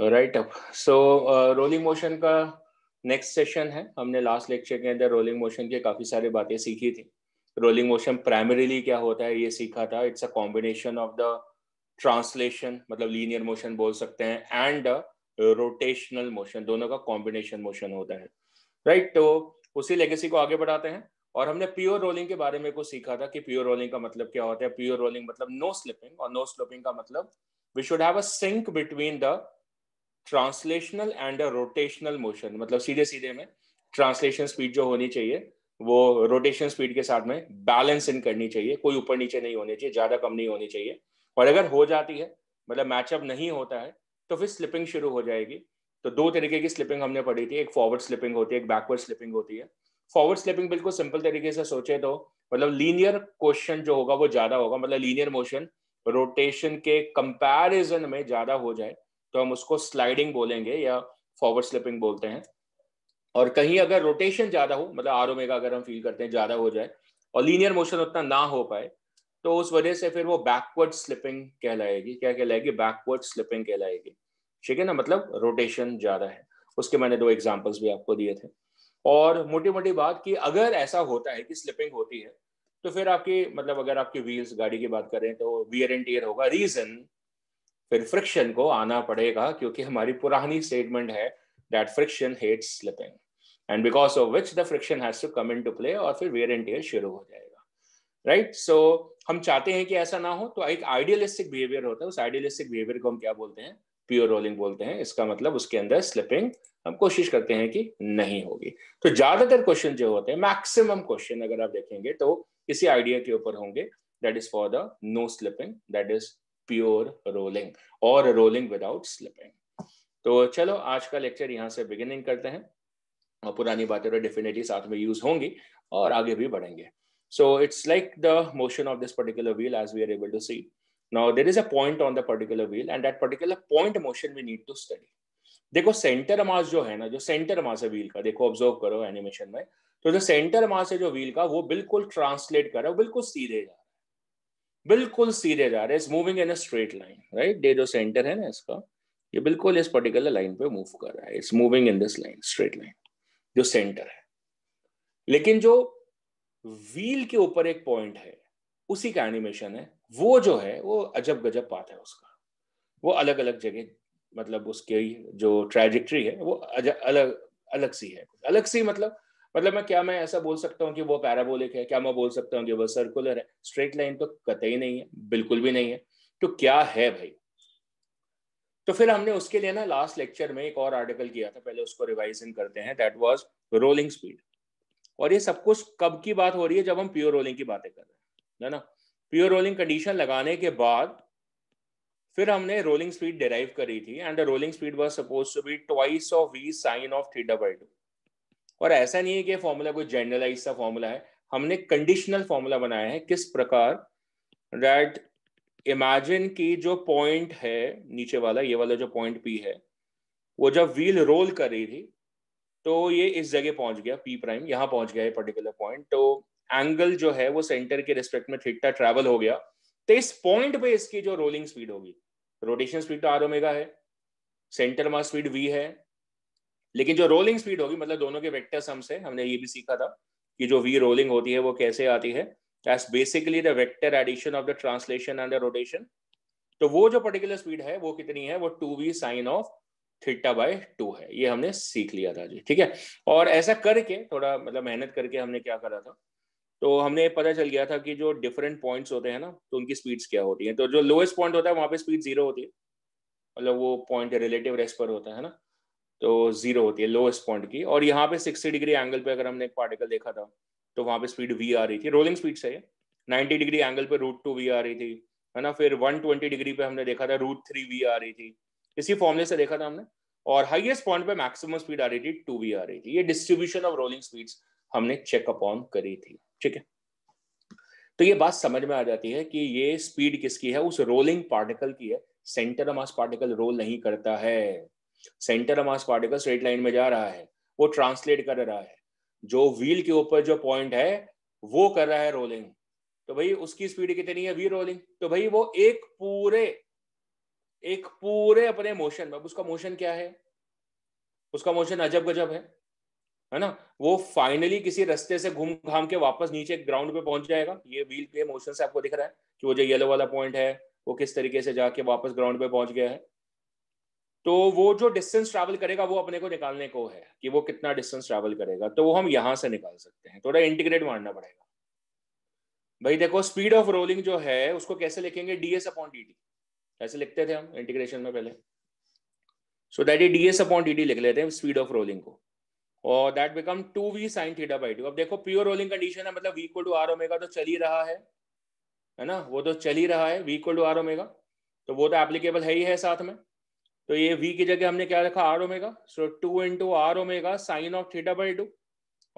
Right up so rolling motion का next session है हमने लास्ट लेक्चर के अंदर रोलिंग मोशन के काफ़ी सारे बातें सीखी थी रोलिंग मोशन प्राइमरीली क्या होता है ये सीखा था it's a combination of the translation मतलब लीनियर मोशन बोल सकते हैं एंड रोटेशनल मोशन दोनों का कॉम्बिनेशन मोशन होता है राइट right? तो उसी लेगेसी को आगे बढ़ाते हैं और हमने प्योर रोलिंग के बारे में को सीखा था कि प्योर रोलिंग का मतलब क्या होता है प्योर रोलिंग मतलब नो स्लिपिंग और नो स्लिपिंग का मतलब we should have a sync between the translational and a rotational motion मतलब सीधे सीधे में ट्रांसलेशन स्पीड जो होनी चाहिए वो रोटेशन स्पीड के साथ में बैलेंस इन करनी चाहिए कोई ऊपर नीचे नहीं होनी चाहिए ज़्यादा कम नहीं होनी चाहिए और अगर हो जाती है मतलब मैचअप नहीं होता है तो फिर स्लिपिंग शुरू हो जाएगी तो दो तरीके की स्लिपिंग हमने पढ़ी थी एक फॉरवर्ड स्लिपिंग होती है एक बैकवर्ड स्लिपिंग होती है फॉरवर्ड स्लिपिंग बिल्कुल सिंपल तरीके से सोचे तो मतलब लीनियर क्वेश्चन जो होगा वो ज़्यादा होगा मतलब लीनियर मोशन रोटेशन के कंपैरिजन में ज़्यादा हो जाए तो हम उसको स्लाइडिंग बोलेंगे या फॉरवर्ड स्लिपिंग बोलते हैं और कहीं अगर रोटेशन ज़्यादा हो मतलब आर ओमेगा अगर हम फील करते हैं ज़्यादा हो जाए और लीनियर मोशन उतना ना हो पाए तो उस वजह से फिर वो बैकवर्ड स्लिपिंग कहलाएगी क्या कहलाएगी बैकवर्ड स्लिपिंग कहलाएगी ठीक है ना मतलब रोटेशन ज़्यादा है उसके मैंने दो एग्जाम्पल्स भी आपको दिए थे और मोटी मोटी बात कि अगर ऐसा होता है कि स्लिपिंग होती है तो फिर आपकी मतलब अगर आपकी व्हील्स गाड़ी की बात करें तो वियर एंड टीयर होगा रीजन फिर फ्रिक्शन को आना पड़ेगा क्योंकि हमारी पुरानी स्टेटमेंट है that friction hate slipping and because of which the friction has to come in to play और फिर वेयर एंड टेयर शुरू हो जाएगा राइट right? सो so, हम चाहते हैं कि ऐसा ना हो तो एक आइडियलिस्टिक बिहेवियर होता है उस आइडियलिस्टिक बिहेवियर को हम क्या बोलते हैं प्योर रोलिंग बोलते हैं इसका मतलब उसके अंदर स्लिपिंग हम कोशिश करते हैं कि नहीं होगी तो ज्यादातर क्वेश्चन जो होते हैं मैक्सिमम क्वेश्चन अगर आप देखेंगे तो किसी आइडिया के ऊपर होंगे that is for the no slipping that is pure rolling और रोलिंग विदाउट स्लिपिंग तो चलो आज का लेक्चर यहाँ से बिगिनिंग करते हैं और पुरानी बातें तो डेफिनेटली साथ में यूज होंगी और आगे भी बढ़ेंगे so it's like the motion of this particular wheel as we are able to see now there is a point on the particular wheel and that particular point motion we need to study देखो centre mass जो है ना जो centre mass है wheel का देखो observe करो animation में तो जो सेंटर मास है जो व्हील का वो बिल्कुल ट्रांसलेट कर रहा है बिल्कुल सीधे जा बिल्कुल सीधे जा रहे हैं moving in a straight line right डे जो सेंटर है ना इसका ये बिल्कुल इस पर्टिकुलर लाइन पे मूव कर रहा है it's moving in this line straight line जो सेंटर है लेकिन जो व्हील के ऊपर एक पॉइंट है उसी का एनिमेशन है वो जो है वो अजब गजब पाथ है उसका वो अलग अलग जगह मतलब उसकी जो ट्रेजिक्ट्री है वो अलग अलग सी है अलग सी मतलब मतलब मैं क्या मैं ऐसा बोल सकता हूँ कि वो पैराबोलिक है क्या मैं बोल सकता हूँ कि वो सर्कुलर है स्ट्रेट लाइन तो कतई नहीं है बिल्कुल भी नहीं है तो क्या है भाई तो फिर हमने उसके लिए ना लास्ट लेक्चर में एक और आर्टिकल किया था पहले उसको इन करते हैं दैट वॉज रोलिंग स्पीड और ये सब कुछ कब की बात हो रही है जब हम प्योर रोलिंग की बातें कर रहे हैं है ना प्योर रोलिंग कंडीशन लगाने के बाद फिर हमने रोलिंग स्पीड डिराइव करी थी and the rolling speed was suppose to be twice of v sine of theta by two और ऐसा नहीं है कि फॉर्मूला कोई जनरलाइज सा फॉर्मूला है हमने कंडीशनल फॉर्मूला बनाया है किस प्रकार दैट इमेजिन की जो पॉइंट है नीचे वाला ये वाला जो पॉइंट पी है वो जब व्हील रोल कर रही थी तो ये इस जगह पहुंच गया पी प्राइम यहां पहुंच गया है पर्टिकुलर पॉइंट तो एंगल जो है वो सेंटर के रिस्पेक्ट में थीटा ट्रैवल हो गया तो इस पॉइंट पे इसकी जो रोलिंग स्पीड होगी रोटेशन स्पीड तो आर ओमेगा है सेंटर मास स्पीड वी है लेकिन जो रोलिंग स्पीड होगी मतलब दोनों के वेक्टर सम से हमने ये भी सीखा था कि जो वी रोलिंग होती है वो कैसे आती है that's basically the vector addition of the translation and the rotation तो वो जो पर्टिकुलर स्पीड है वो कितनी है वो two v sine of theta by two है ये हमने सीख लिया था जी ठीक है और ऐसा करके थोड़ा मतलब मेहनत करके हमने क्या करा था तो हमने पता चल गया था कि जो डिफरेंट पॉइंट्स होते हैं ना तो उनकी स्पीड्स क्या होती है तो जो लोएस्ट पॉइंट होता है वहाँ पे स्पीड जीरो होती है मतलब वो पॉइंट रिलेटिव रेस्ट पर होता है ना तो जीरो होती है लोएस्ट पॉइंट की और यहाँ पे सिक्सटी डिग्री एंगल पे अगर हमने एक पार्टिकल देखा था तो वहाँ पे स्पीड वी आ रही थी रोलिंग स्पीड से नाइन्टी डिग्री एंगल पे रूट टू वी आ रही थी है ना फिर वन ट्वेंटी डिग्री पे हमने देखा था रूट थ्री वी आ रही थी इसी फॉर्मुले से देखा था हमने और हाईएस्ट पॉइंट पे मैक्सिमम स्पीड आ रही थी टू वी आ रही थी ये डिस्ट्रीब्यूशन ऑफ रोलिंग स्पीड्स हमने चेकअप ऑन करी थी ठीक है तो ये बात समझ में आ जाती है कि ये स्पीड किसकी है उस रोलिंग पार्टिकल की है सेंटर मास पार्टिकल रोल नहीं करता है centre mass particle straight line में जा रहा है वो ट्रांसलेट कर रहा है जो व्हील के ऊपर जो पॉइंट है वो कर रहा है रोलिंग तो भाई उसकी स्पीड कितनी है वी रोलिंग तो भाई वो एक पूरे एक पूरे अपने मोशन में उसका मोशन क्या है उसका मोशन अजब गजब है है ना वो फाइनली किसी रस्ते से घूम घाम के वापस नीचे ग्राउंड पे पहुंच जाएगा ये व्हील के मोशन से आपको दिख रहा है कि वो जो येलो वाला पॉइंट है वो किस तरीके से जाके वापस ग्राउंड पे पहुंच गया है तो वो जो डिस्टेंस ट्रैवल करेगा वो अपने को निकालने को है कि वो कितना डिस्टेंस ट्रैवल करेगा तो वो हम यहां से निकाल सकते हैं थोड़ा इंटीग्रेट मारना पड़ेगा भाई देखो स्पीड ऑफ रोलिंग जो है उसको कैसे लिखेंगे डीएस अपॉन डी टी ऐसे लिखते थे हम इंटीग्रेशन में पहले so that ds upon d t लिख लेते हैं स्पीड ऑफ रोलिंग को और that become two v sine theta by two अब देखो प्योर रोलिंग कंडीशन है मतलब वी टू आर ओमेगा तो चल ही रहा है है ना वो तो चल ही रहा है वी टू आर ओमेगा तो वो तो एप्लीकेबल है ही है साथ में तो ये v की जगह हमने क्या रखा r omega so two into r omega sine of theta by two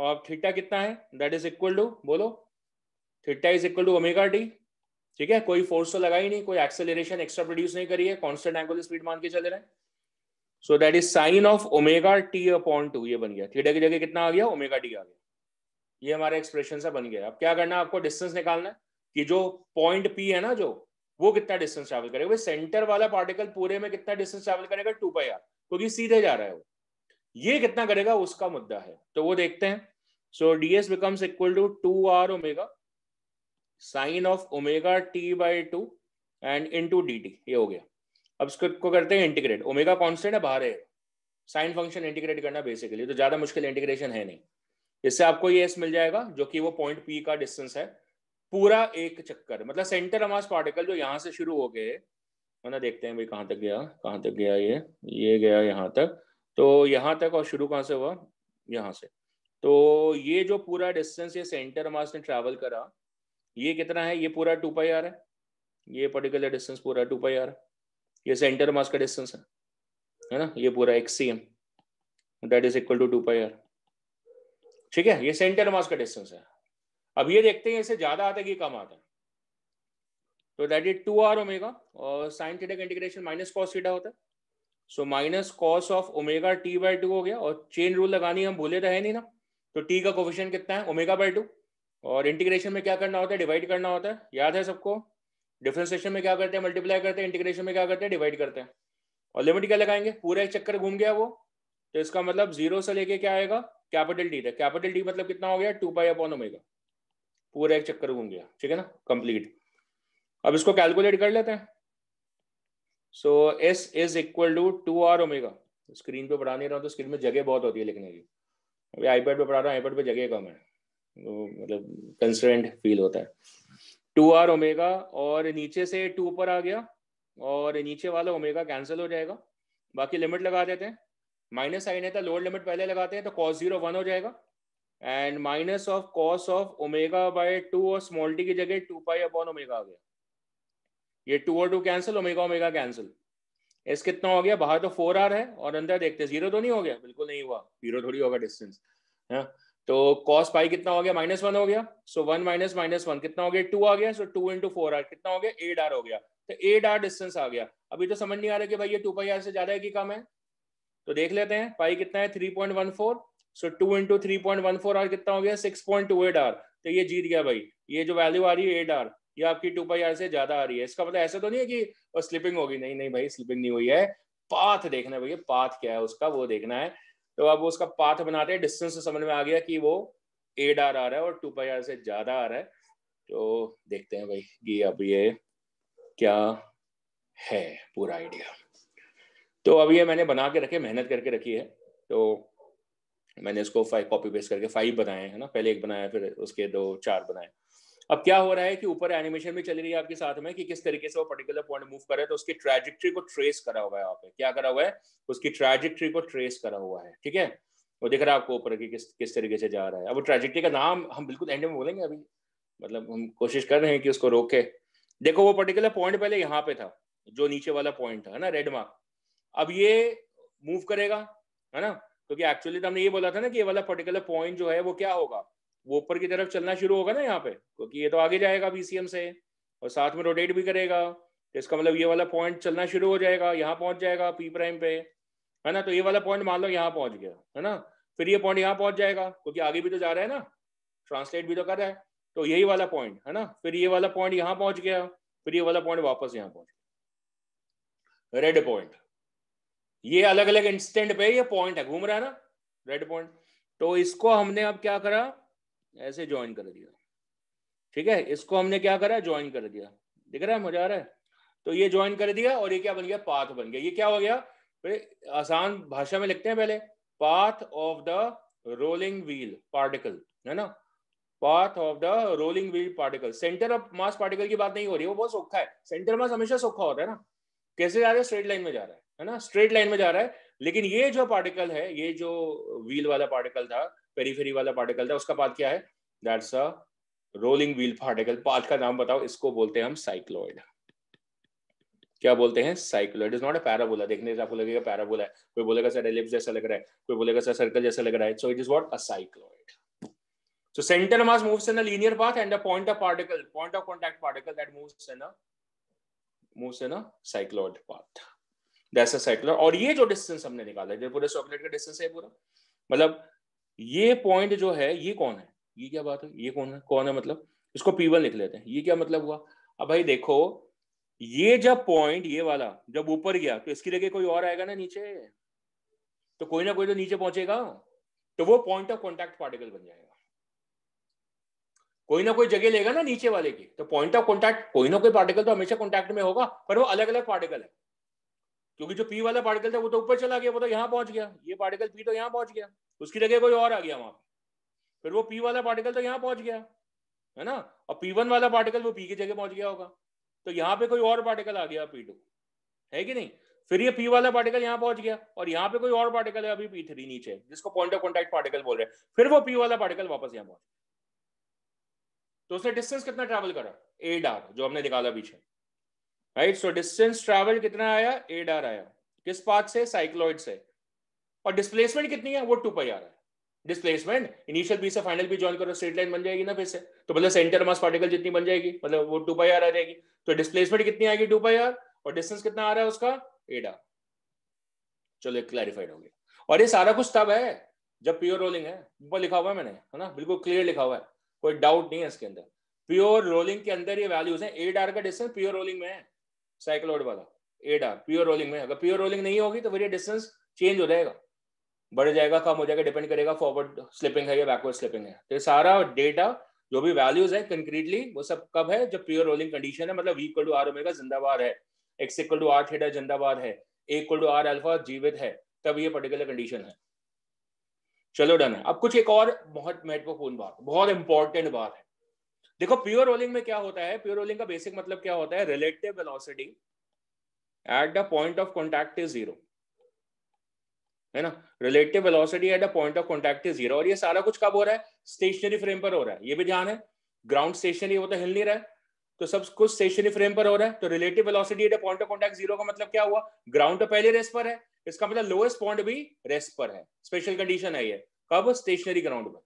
और थीटा कितना है दैट इज इक्वल टू बोलो theta is equal to omega t ठीक है कोई फोर्स तो लगाई नहीं कोई एक्सेलरेशन एक्स्ट्रा प्रोड्यूस नहीं करी है कॉन्स्टेंट एंगुलर स्पीड मान के चल रहे हैं so that is sine of omega t upon two ये बन गया थीटा की जगह कितना आ गया ओमेगा टी आ गया ये हमारा एक्सप्रेशन सा बन गया अब क्या करना है आपको डिस्टेंस निकालना है कि जो पॉइंट पी है ना जो वो कितना डिस्टेंस ट्रेवल करेगा भाई सेंटर वाला पार्टिकल पूरे में कितना डिस्टेंस ट्रेवल करेगा टू पाई आर क्योंकि सीधे जा रहा है वो ये कितना करेगा उसका मुद्दा है तो वो देखते हैं so ds becomes equal to two are omega sine of omega t by two and into d t ये हो गया अब इसको को करते हैं इंटीग्रेट ओमेगा कॉन्स्टेंट है बाहर है साइन फंक्शन इंटीग्रेट करना बेसिकली तो ज्यादा मुश्किल इंटीग्रेशन है नहीं इससे आपको ये एस मिल जाएगा जो कि वो पॉइंट पी का डिस्टेंस है पूरा एक चक्कर मतलब सेंटर अमास पार्टिकल जो यहाँ से शुरू हो गए ना मतलब देखते हैं भाई कहाँ तक गया कहाँ तक गया ये ये गया यहाँ तक तो यहाँ तक और शुरू कहाँ से हुआ यहाँ से तो ये जो पूरा डिस्टेंस ये सेंटर मास ने ट्रैवल करा ये कितना है ये पूरा टू पाई आर है ये पर्टिकुलर डिस्टेंस पूरा टू पाई आर है ये सेंटर मास का डिस्टेंस है है ना ये पूरा x c m that is equal to two pi r ठीक है ये सेंटर मास का डिस्टेंस है अब ये देखते हैं इसे ज्यादा आता है कि कम आता है तो that is two are omega और साइन थीटा का इंटीग्रेशन माइनस कॉस थीटा होता है so minus cos of omega t by two हो गया और चेन रूल लगानी हम भूले तो है नहीं ना तो टी का कोफिशियन कितना है ओमेगा बाई टू और इंटीग्रेशन में क्या करना होता है डिवाइड करना होता है याद है सबको डिफ्रेंसिएशन में क्या करते हैं मल्टीप्लाई करते हैं इंटीग्रेशन में क्या करते हैं डिवाइड करते हैं और लिमिट क्या लगाएंगे पूरा एक चक्कर घूम गया वो तो इसका मतलब जीरो से लेके क्या आएगा कैपिटल डी था कैपिटल डी मतलब कितना हो गया टू पाई अपॉन ओमेगा पूरा एक चक्कर घूम गया ठीक है ना कंप्लीट अब इसको कैलकुलेट कर लेते हैं so s is equal to two are omega screen पे पढ़ा नहीं रहा हूँ तो स्क्रीन में जगह बहुत होती है लिखने की अभी आईपैड पे पढ़ा रहा हूँ आईपैड पे जगह कम है तो मतलब कंसरेंट फील होता है टू आर ओमेगा और नीचे से टू ऊपर आ गया और नीचे वाला ओमेगा कैंसिल हो जाएगा बाकी लिमिट लगा देते हैं माइनस साइन है तो लोअर लिमिट पहले लगाते हैं तो कॉस जीरो वन हो जाएगा and minus of cos of omega by two और स्मॉल टी की जगह टू पाई अपॉन ओमेगा आ गया ये टू और two cancel omega omega cancel s कितना हो गया बाहर तो फोर आर है और अंदर देखते जीरो तो नहीं हो गया बिल्कुल नहीं हुआ जीरो थोड़ी होगा डिस्टेंस है हाँ? तो कॉस पाई कितना हो गया माइनस वन हो गया so one minus minus one कितना हो गया टू आ गया so two into four r कितना हो गया एट आर हो गया तो एट आर डिस्टेंस आ गया अभी तो समझ नहीं आ रहा कि भाई ये टू पाई आर से ज्यादा है कि कम है तो देख लेते हैं पाई कितना है three point one four so two into three point one four r कितना हो गया six point two eight r तो ये जीत गया भाई ये जो वैल्यू आ रही है एट आर ये आपकी टू पाई आर से ज्यादा आ रही है इसका मतलब ऐसा तो नहीं है कि स्लिपिंग होगी नहीं नहीं भाई स्लिपिंग नहीं हुई है पाथ देखना है भैया पाथ क्या है उसका वो देखना है तो अब उसका पाथ बनाते हैं डिस्टेंस समझ में आ गया कि वो एट आर आ रहा है और टू पाई आर से ज्यादा आ रहा है तो देखते हैं भाई कि अब ये क्या है पूरा आइडिया तो अब ये मैंने बना के रखे मेहनत करके रखी है तो मैंने इसको फाइव कॉपी पेस्ट करके फाइव बनाए है ना पहले एक बनाया फिर उसके दो चार बनाए अब क्या हो रहा है कि ऊपर एनिमेशन भी चल रही है आपके साथ में कि किस तरीके से वो पर्टिकुलर पॉइंट मूव करे तो उसकी ट्रेजिक्ट्री को ट्रेस करा हुआ है आपने क्या करा हुआ है उसकी ट्रेजिक्ट्री को ट्रेस करा हुआ है ठीक है वो दिख रहा है आपको ऊपर की किस किस तरीके से जा रहा है अब ट्रेजिक्ट्री का नाम हम बिल्कुल एंड में बोलेंगे अभी मतलब हम कोशिश कर रहे हैं कि उसको रोके देखो वो पर्टिकुलर पॉइंट पहले यहाँ पे था जो नीचे वाला पॉइंट था है ना रेड मार्क अब ये मूव करेगा है ना क्योंकि एक्चुअली तो हमने ये बोला था ना कि ये वाला पर्टिकुलर पॉइंट जो है वो क्या होगा वो ऊपर की तरफ चलना शुरू होगा ना यहाँ पे क्योंकि ये तो आगे जाएगा बीसीएम से और साथ में रोटेट भी करेगा तो इसका मतलब ये वाला पॉइंट चलना शुरू हो जाएगा यहाँ पहुंच जाएगा पी प्राइम पे है ना तो ये वाला पॉइंट मान लो यहाँ पहुंच गया है ना फिर ये पॉइंट यहाँ पहुंच जाएगा क्योंकि आगे भी तो जा रहा है ना ट्रांसलेट भी तो कर रहा है तो यही वाला पॉइंट है ना फिर ये वाला पॉइंट यहाँ पहुंच गया फिर ये वाला पॉइंट वापस यहाँ पहुंच गया रेड पॉइंट ये अलग अलग इंस्टेंट पे ये पॉइंट है घूम रहा है ना रेड पॉइंट तो इसको हमने अब क्या करा ऐसे ज्वाइन कर दिया ठीक है इसको हमने क्या करा ज्वाइन कर दिया दिख रहा है मजा आ रहा है तो ये ज्वाइन कर दिया और ये क्या बन गया पाथ बन गया ये क्या हो गया आसान भाषा में लिखते हैं पहले path of the rolling wheel particle है ना path of the rolling wheel particle centre of mass particle की बात नहीं हो रही है वो बहुत सौखा है सेंटर मास हमेशा सौखा होता है ना कैसे जा रहा है स्ट्रेट लाइन में जा रहा है है ना स्ट्रेट लाइन में जा रहा है लेकिन ये जो पार्टिकल है ये जो व्हील वाला पार्टिकल था पेरीफेरी वाला पार्टिकल था उसका पाथ क्या है that's a rolling wheel particle path का नाम बताओ इसको बोलते हैं हम साइक्लोइड क्या बोलते हैं cycloid is not a parabola देखने से आपको लगेगा पैराबोला है कोई बोलेगा सर एलिप्स जैसा लग रहा है कोई बोलेगा सर सर्कल जैसा लग रहा है so it is what a cycloid so centre mass moves in a linear path and a point of particle point of contact particle that moves in a moves in a cycloid path that's a cycloid. और ये जो distance हमने निकाला है पूरे socket का distance है पूरा मतलब ये पॉइंट जो है ये कौन है ये क्या बात है ये कौन है कौन है मतलब इसको पी वन लिख लेते हैं ये क्या मतलब हुआ अब भाई देखो ये जब पॉइंट ये वाला जब ऊपर गया तो इसकी जगह कोई और आएगा ना नीचे तो कोई ना कोई तो नीचे पहुंचेगा तो वो पॉइंट ऑफ कॉन्टेक्ट पार्टिकल बन जाएगा कोई ना कोई जगह लेगा ना नीचे वाले की तो पॉइंट ऑफ कॉन्टैक्ट कोई ना कोई पार्टिकल तो हमेशा कॉन्टैक्ट में होगा पर वो अलग अलग पार्टिकल है क्योंकि जो पी वाला पार्टिकल था वो तो ऊपर चला गया वो तो यहाँ पहुंच गया ये पार्टिकल पी तो यहाँ पहुंच गया उसकी जगह कोई और आ गया वहां फिर वो पी वाला पार्टिकल तो यहाँ पहुंच गया है ना और पी वन वाला पार्टिकल वो पी की जगह पहुंच गया होगा तो यहाँ पे कोई और पार्टिकल आ गया पी टू है कि नहीं फिर ये पी वाला पार्टिकल यहाँ पहुंच गया और यहाँ पे कोई और पार्टिकल है अभी पी थ्री नीचे जिसको पॉइंट ऑफ कॉन्टेक्ट पार्टिकल बोल रहे हैं फिर वो पी वाला पार्टिकल वापस यहाँ पहुंच गया तो उसने डिस्टेंस कितना ट्रैवल करा एड आर जो हमने निकाला पीछे राइट सो डिस्टेंस ट्रैवल कितना आया एड आर आया किस पाथ से साइक्लोइड से और डिस्प्लेसमेंट कितनी है वो टू पाई आ रहा है डिस्प्लेसमेंट इनिशियल बी से फाइनल बी ज्वाइन करो स्ट्रेट लाइन बन जाएगी ना फिर से तो मतलब सेंटर मास पार्टिकल जितनी बन जाएगी मतलब वो टू पाई आर आ जाएगी तो डिस्प्लेसमेंट कितनी आएगी टू पाई आर और डिस्टेंस कितना आ रहा है उसका एट आर चलो क्लैरिफाइड हो गया और ये सारा कुछ तब है जब प्योर रोलिंग है ऊपर लिखा हुआ है मैंने है ना बिल्कुल क्लियर लिखा हुआ है कोई डाउट नहीं है इसके अंदर प्योर रोलिंग के अंदर ये वैल्यूज है एड आर का डिस्टेंस प्योर रोलिंग में है साइक्लोड वाला एड आर प्योर रोलिंग में अगर प्योर रोलिंग नहीं होगी तो फिर ये डिस्टेंस चेंज हो जाएगा बढ़ जाएगा कम हो जाएगा डिपेंड करेगा फॉरवर्ड स्लिपिंग है या बैकवर्ड स्लिपिंग है तो सारा डेटा जो भी वैल्यूज है कंक्रीटली वो सब कब है जब प्योर रोलिंग कंडीशन है मतलब वीक्वल टू आर ओमेगा जिंदाबाद है x equal to r theta जिंदाबाद है equal equal to are alpha जीवित है तब ये पर्टिकुलर कंडीशन है चलो डन है अब कुछ एक और बहुत महत्वपूर्ण बात बहुत इंपॉर्टेंट बात है देखो प्योर रोलिंग में क्या होता है प्योर रोलिंग का बेसिक मतलब क्या होता है relative velocity at the point of contact is zero है ना relative velocity at the point of contact is zero और ये सारा कुछ कब हो रहा है स्टेशनरी फ्रेम पर हो रहा है ये भी ध्यान है ग्राउंड स्टेशनरी वो तो हिल नहीं रहा है तो सब कुछ स्टेशनरी फ्रेम पर हो रहा है तो relative velocity at point of contact zero का मतलब क्या हुआ ग्राउंड तो पहले रेस पर है इसका मतलब लोएस्ट पॉइंट भी रेस्ट पर है स्पेशल कंडीशन है ये कब स्टेशनरी ग्राउंड पर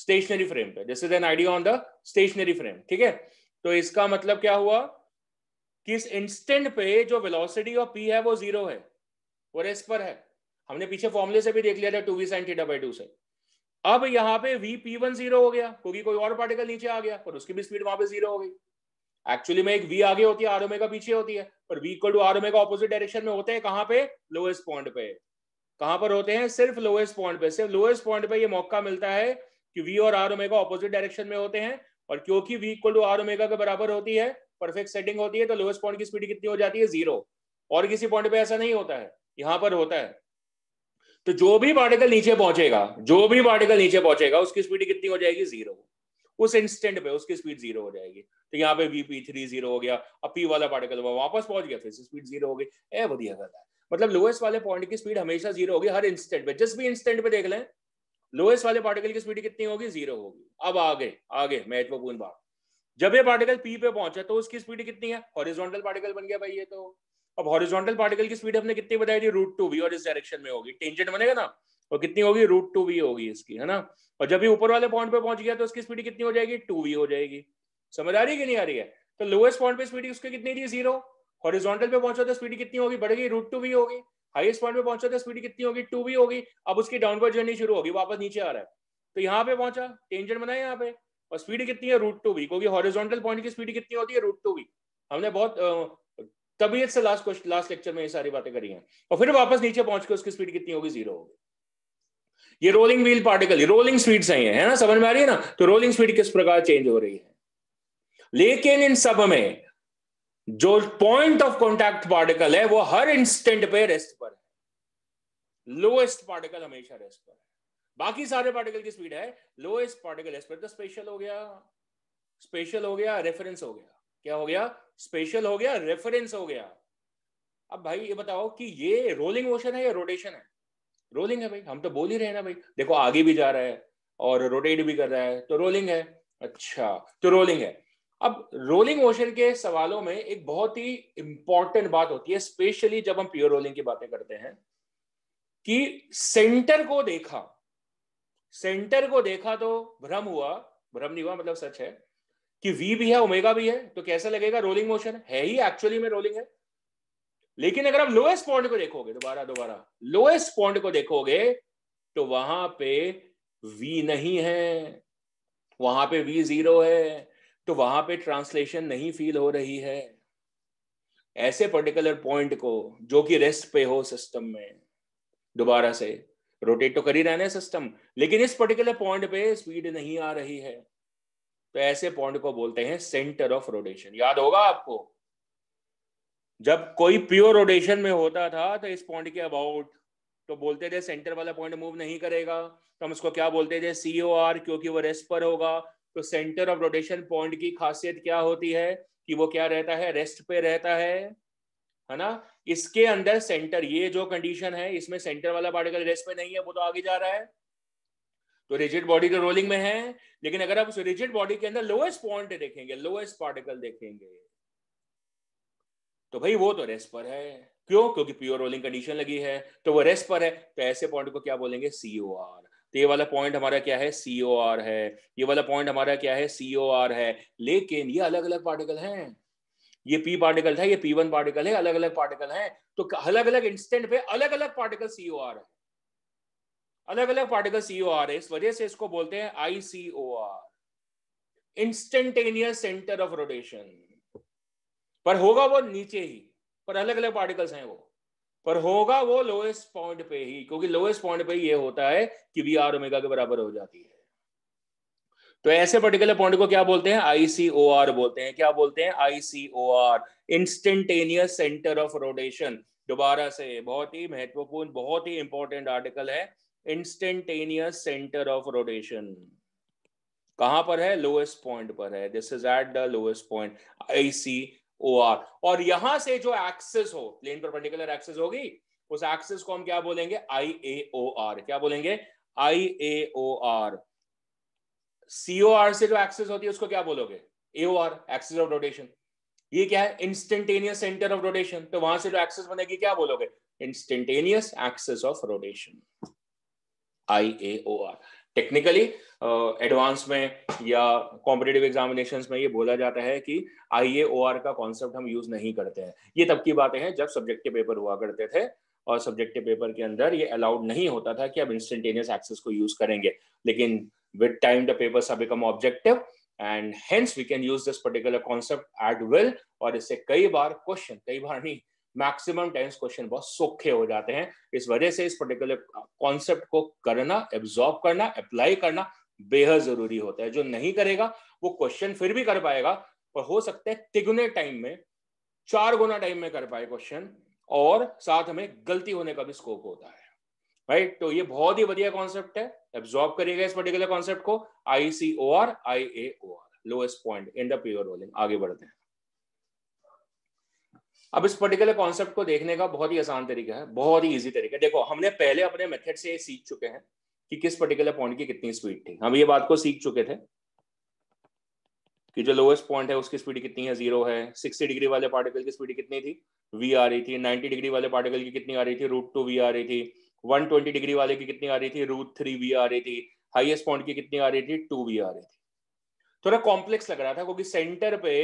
स्टेशनरी फ्रेम पे this is an idea on the stationary frame ठीक है तो इसका मतलब क्या हुआ कि इस इंस्टेंट पे जो वेलोसिटी ऑफ पी है वो जीरो है वो रेस्ट पर है हमने पीछे फॉर्मूले से भी देख लिया था two v sine theta by two से अब यहां पे वी पी वन जीरो हो गया क्योंकि कोई और पार्टिकल नीचे आ गया और उसकी भी स्पीड वहां पे जीरो हो गई एक्चुअली में एक वी आगे होती है आर ओमेगा पीछे होती है पर v equal to are omega opposite direction में होते हैं कहां पे लोएस्ट पॉइंट पे कहां पर होते हैं सिर्फ लोएस्ट पॉइंट पे सिर्फ लोएस्ट पॉइंट पे ये मौका मिलता है कि वी और आर ओमेगा ऑपोजिट डायरेक्शन में होते हैं और क्योंकि v equal to are omega के बराबर होती है परफेक्ट सेटिंग होती है तो लोएस्ट पॉइंट की स्पीड कितनी हो जाती है जीरो और किसी पॉइंट पे ऐसा नहीं होता है यहां पर होता है तो जो भी पार्टिकल नीचे पहुंचेगा जो भी पार्टिकल नीचे पहुंचेगा उसकी स्पीड कितनी हो जाएगी जीरो उस इंस्टेंट पे उसकी स्पीड जीरो हो जाएगी तो यहाँ पे वीपी थ्री जीरो हो गया अब पी वाला पार्टिकल वापस पहुंच गया फिर से स्पीड जीरो हो गई ए बढ़िया गलत है मतलब लोएस्ट वाले पॉइंट की स्पीड हमेशा जीरो होगी हर इंस्टेंट पे जिस भी इंस्टेंट पे देख लें लोएस्ट वाले पार्टिकल की स्पीड कितनी होगी जीरो होगी अब आगे आगे महत्वपूर्ण बात जब ये पार्टिकल पी पे पहुंचा तो उसकी स्पीड कितनी है हॉरिजॉन्टल पार्टिकल बन गया भाई ये तो अब हॉरिजॉन्टल पार्टिकल की स्पीड हमने कितनी बताई थी रूट टू वी और इस डायरेक्शन में होगी टेंजेंट बनेगा ना और कितनी होगी रूट टू वी होगी इसकी है ना और जब ये ऊपर वाले पॉइंट पे पहुंच गया तो उसकी स्पीड कितनी हो जाएगी टू वी हो जाएगी समझ आ रही है कि नहीं आ रही है तो लोएस्ट पॉइंट पे स्पीड उसकी कितनी थी जीरो हॉरिजॉन्टल पे पहुंचा तो स्पीड कितनी होगी बढ़ेगी रूट टू भी होगी हाईएस्ट पॉइंट पे पहुंचा तो स्पीड कितनी होगी टू भी होगी अब उसकी डाउनवर्ड जर्नी शुरू होगी वापस नीचे आ रहा है तो यहाँ पे पहुंचा टेंजेंट बनाया यहाँ पे और स्पीड कितनी है रूट टू भी क्योंकि हॉरिजॉन्टल पॉइंट की स्पीड कितनी होती है रूट टू भी हमने बहुत तबीयत से लास्ट क्वेश्चन लास्ट लेक्चर में ये सारी बातें करी हैं और फिर वापस नीचे पहुंच के उसकी स्पीड कितनी होगी जीरो होगी ये रोलिंग व्हील पार्टिकल ये रोलिंग स्पीड्स हैं है ना समझ में आ रही है ना तो रोलिंग स्पीड किस प्रकार चेंज हो रही है लेकिन इन सब में जो पॉइंट ऑफ कॉन्टैक्ट पार्टिकल है वो हर इंस्टेंट पे रेस्ट पर है लोएस्ट पार्टिकल हमेशा रेस्ट पर है बाकी सारे पार्टिकल की स्पीड है लोएस्ट पार्टिकल रेस्ट पर तो स्पेशल हो गया स्पेशल हो गया रेफरेंस हो गया क्या हो गया स्पेशल हो गया रेफरेंस हो गया अब भाई ये बताओ कि ये रोलिंग मोशन है या रोटेशन है रोलिंग है भाई हम तो बोल ही रहे हैं ना भाई देखो आगे भी जा रहा है और रोटेट भी कर रहा है तो रोलिंग है अच्छा तो रोलिंग है अब रोलिंग मोशन के सवालों में एक बहुत ही इंपॉर्टेंट बात होती है स्पेशली जब हम प्योर रोलिंग की बातें करते हैं कि सेंटर को देखा सेंटर को देखा तो भ्रम हुआ भ्रम नहीं हुआ मतलब सच है कि वी भी है ओमेगा भी है तो कैसा लगेगा रोलिंग मोशन है ही एक्चुअली में रोलिंग है लेकिन अगर आप लोएस्ट पॉइंट को देखोगे दोबारा दोबारा लोएस्ट पॉइंट को देखोगे तो वहां पे वी नहीं है वहां पे वी जीरो है तो वहां पे ट्रांसलेशन नहीं फील हो रही है ऐसे पर्टिकुलर पॉइंट को जो कि रेस्ट पे हो सिस्टम में दोबारा से रोटेट तो कर ही रहना है सिस्टम लेकिन इस पर्टिकुलर पॉइंट पे स्पीड नहीं आ रही है तो ऐसे पॉइंट को बोलते हैं सेंटर ऑफ रोटेशन याद होगा आपको जब कोई प्योर रोटेशन में होता था तो इस पॉइंट के अबाउट तो बोलते थे सेंटर वाला पॉइंट मूव नहीं करेगा तो हम उसको क्या बोलते थे सीओ आर क्योंकि वो रेस्ट पर होगा तो सेंटर ऑफ रोटेशन पॉइंट की खासियत क्या होती है कि वो क्या रहता है रेस्ट पे रहता है है ना इसके अंदर सेंटर ये जो कंडीशन है इसमें सेंटर वाला पार्टिकल रेस्ट पे नहीं है वो तो आगे जा रहा है तो रिजिड बॉडी तो रोलिंग में है लेकिन अगर आप उस रिजिड बॉडी के अंदर लोएस्ट पॉइंट देखेंगे लोएस्ट पार्टिकल देखेंगे तो भाई वो तो रेस्ट पर है क्यों क्योंकि प्योर रोलिंग कंडीशन लगी है तो वो रेस्ट पर है तो ऐसे पॉइंट को क्या बोलेंगे सीओ आर तो ये वाला पॉइंट हमारा क्या है सी ओ आर है ये वाला पॉइंट हमारा क्या है सी ओ आर है लेकिन ये अलग अलग पार्टिकल हैं ये पी पार्टिकल था ये पी वन पार्टिकल है अलग अलग पार्टिकल हैं तो अलग अलग इंस्टेंट पे अलग अलग पार्टिकल सी ओ आर है अलग अलग पार्टिकल सी ओ आर है इस वजह से इसको बोलते हैं I C O R instantaneous centre of rotation पर होगा वो नीचे ही पर अलग अलग पार्टिकल्स हैं वो पर होगा वो लोएस्ट पॉइंट पे ही क्योंकि लोएस्ट पॉइंट पे ये होता है कि वी आर ओमेगा के बराबर हो जाती है तो ऐसे पर्टिकुलर पॉइंट को क्या बोलते हैं आर बोलते हैं क्या बोलते हैं R instantaneous centre of rotation दोबारा से बहुत ही महत्वपूर्ण बहुत ही इंपॉर्टेंट आर्टिकल है इंस्टेंटेनियस सेंटर ऑफ रोटेशन कहां पर है लोएस्ट पॉइंट पर है this is at the lowest point IC O R और यहां से जो एक्सेस हो प्लेन पर पर्टिकुलर एक्सेस होगी उस एक्सेस को हम क्या बोलेंगे आई ए ओ आर क्या बोलेंगे I A O R CO R से जो एक्सेस होती है उसको क्या बोलोगे AO R axis of rotation ये क्या है इंस्टेंटेनियस सेंटर ऑफ रोटेशन तो वहां से जो एक्सेस बनेगी क्या बोलोगे instantaneous axis of rotation I A O R technically advance में या कॉम्पिटेटिव एग्जामिनेशन में ये बोला जाता है कि आई ए ओ आर का कॉन्सेप्ट हम यूज नहीं करते हैं ये तब की बातें हैं जब सब्जेक्ट के पेपर हुआ करते थे और सब्जेक्टिव पेपर के अंदर ये अलाउड नहीं होता था कि आप इंस्टेंटेनियस एक्सेस को यूज करेंगे लेकिन with time the paper become objective and hence we can use this particular concept at will और इससे कई बार क्वेश्चन कई बार नहीं मैक्सिमम टाइम्स क्वेश्चन बहुत सौखे हो जाते हैं इस वजह से इस पर्टिकुलर कॉन्सेप्ट को करना एब्जॉर्ब करना अप्लाई करना बेहद जरूरी होता है जो नहीं करेगा वो क्वेश्चन फिर भी कर पाएगा पर हो सकता है तिगुने टाइम में चार गुना टाइम में कर पाए क्वेश्चन और साथ में गलती होने का भी स्कोप होता है राइट right? तो ये बहुत ही बढ़िया कॉन्सेप्ट है एब्जॉर्ब करिएगा इस पर्टिकुलर कॉन्सेप्ट को ICO R I A O R lowest point in the pure rolling आगे बढ़ते हैं अब इस पर्टिकुलर कॉन्सेप्ट को देखने का बहुत ही आसान तरीका है बहुत ही ईजी तरीका है देखो हमने पहले अपने मेथड से सीख चुके हैं कि किस पर्टिकुलर पॉइंट की कितनी स्पीड थी हम ये बात को सीख चुके थे कि जो लोएस्ट पॉइंट है उसकी स्पीड कितनी है जीरो है सिक्सटी डिग्री वाले पार्टिकल की स्पीड कितनी थी वी आ रही थी नाइन्टी डिग्री वाले पार्टिकल की कितनी आ रही थी रूट टू वी आ रही थी वन ट्वेंटी डिग्री वाले की कितनी आ रही थी रूट थ्री वी आ रही थी हाइएस्ट पॉइंट की कितनी आ रही थी टू वी आ रही थी थोड़ा कॉम्प्लेक्स लग रहा था क्योंकि सेंटर पे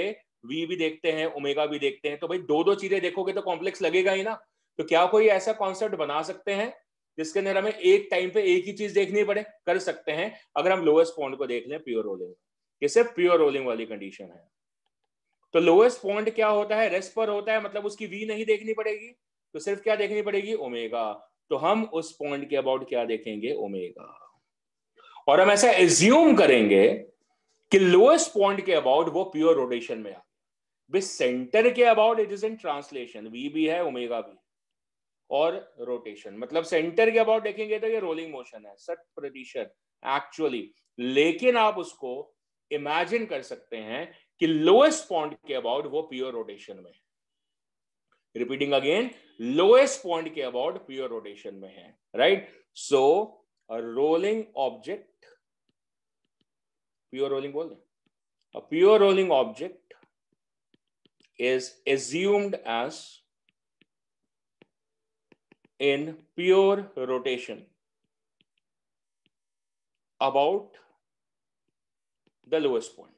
वी भी देखते हैं ओमेगा भी देखते हैं तो भाई दो दो चीजें देखोगे तो कॉम्प्लेक्स लगेगा ही ना तो क्या कोई ऐसा कॉन्सेप्ट बना सकते हैं जिसके अंदर हमें एक टाइम पे एक ही चीज देखनी पड़े कर सकते हैं अगर हम लोएस्ट पॉइंट को देख लें प्योर रोलिंग ये सिर्फ प्योर रोलिंग वाली कंडीशन है तो लोएस्ट पॉइंट क्या होता है रेस्ट पर होता है मतलब उसकी वी नहीं देखनी पड़ेगी तो सिर्फ क्या देखनी पड़ेगी ओमेगा तो हम उस पॉइंट के अबाउट क्या देखेंगे ओमेगा और हम ऐसा एज्यूम करेंगे कि लोएस्ट पॉइंट के अबाउट वो प्योर रोटेशन में आता विद सेंटर के about it is in translation v भी है ओमेगा भी और रोटेशन मतलब सेंटर के अबाउट देखेंगे तो ये रोलिंग मोशन है सट प्रतिशत एक्चुअली लेकिन आप उसको इमेजिन कर सकते हैं कि लोएस्ट पॉइंट के अबाउट वो प्योर रोटेशन में रिपीटिंग अगेन लोएस्ट पॉइंट के अबाउट प्योर रोटेशन में है right so rolling object pure rolling बोल दें pure rolling object is assumed as in pure rotation about the lowest point.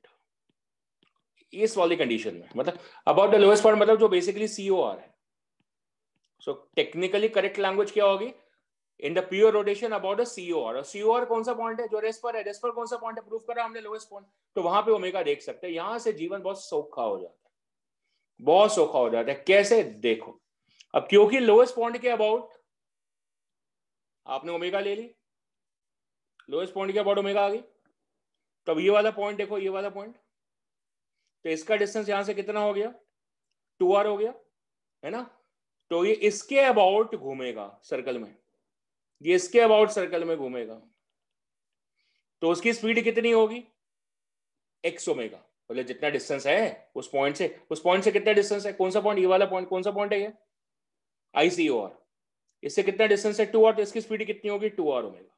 इस वाली कंडीशन में मतलब अबाउट द लोएस्ट पॉइंट मतलब जो बेसिकली आर है सो टेक्निकली करेक्ट लैंग्वेज क्या होगी in the pure rotation about the r और आर कौन सा पॉइंट है जो रेस पर है रेस पर कौन सा पॉइंट है प्रूव करा हमने लोएस्ट पॉइंट तो वहां पे ओमेगा देख सकते हैं यहां से जीवन बहुत सौखा हो जाता है बहुत सौखा हो जाता है कैसे देखो अब क्योंकि लोएस्ट पॉइंट के अबाउट आपने ओमेगा ले ली लोएस्ट पॉइंट के अबाउट ओमेगा आ गई तब ये वाला पॉइंट देखो ये वाला पॉइंट तो इसका डिस्टेंस यहां से कितना हो गया टू आर हो गया है ना तो ये इसके अबाउट घूमेगा सर्कल में ये इसके अबाउट सर्कल में घूमेगा तो उसकी स्पीड कितनी होगी एक्स ओमेगा बोले जितना डिस्टेंस है उस पॉइंट से उस पॉइंट से कितना डिस्टेंस है कौन सा पॉइंट ये वाला पॉइंट कौन सा पॉइंट है ये आई सी और इससे कितना डिस्टेंस है टू आर तो इसकी स्पीड कितनी होगी टू आर ओमेगा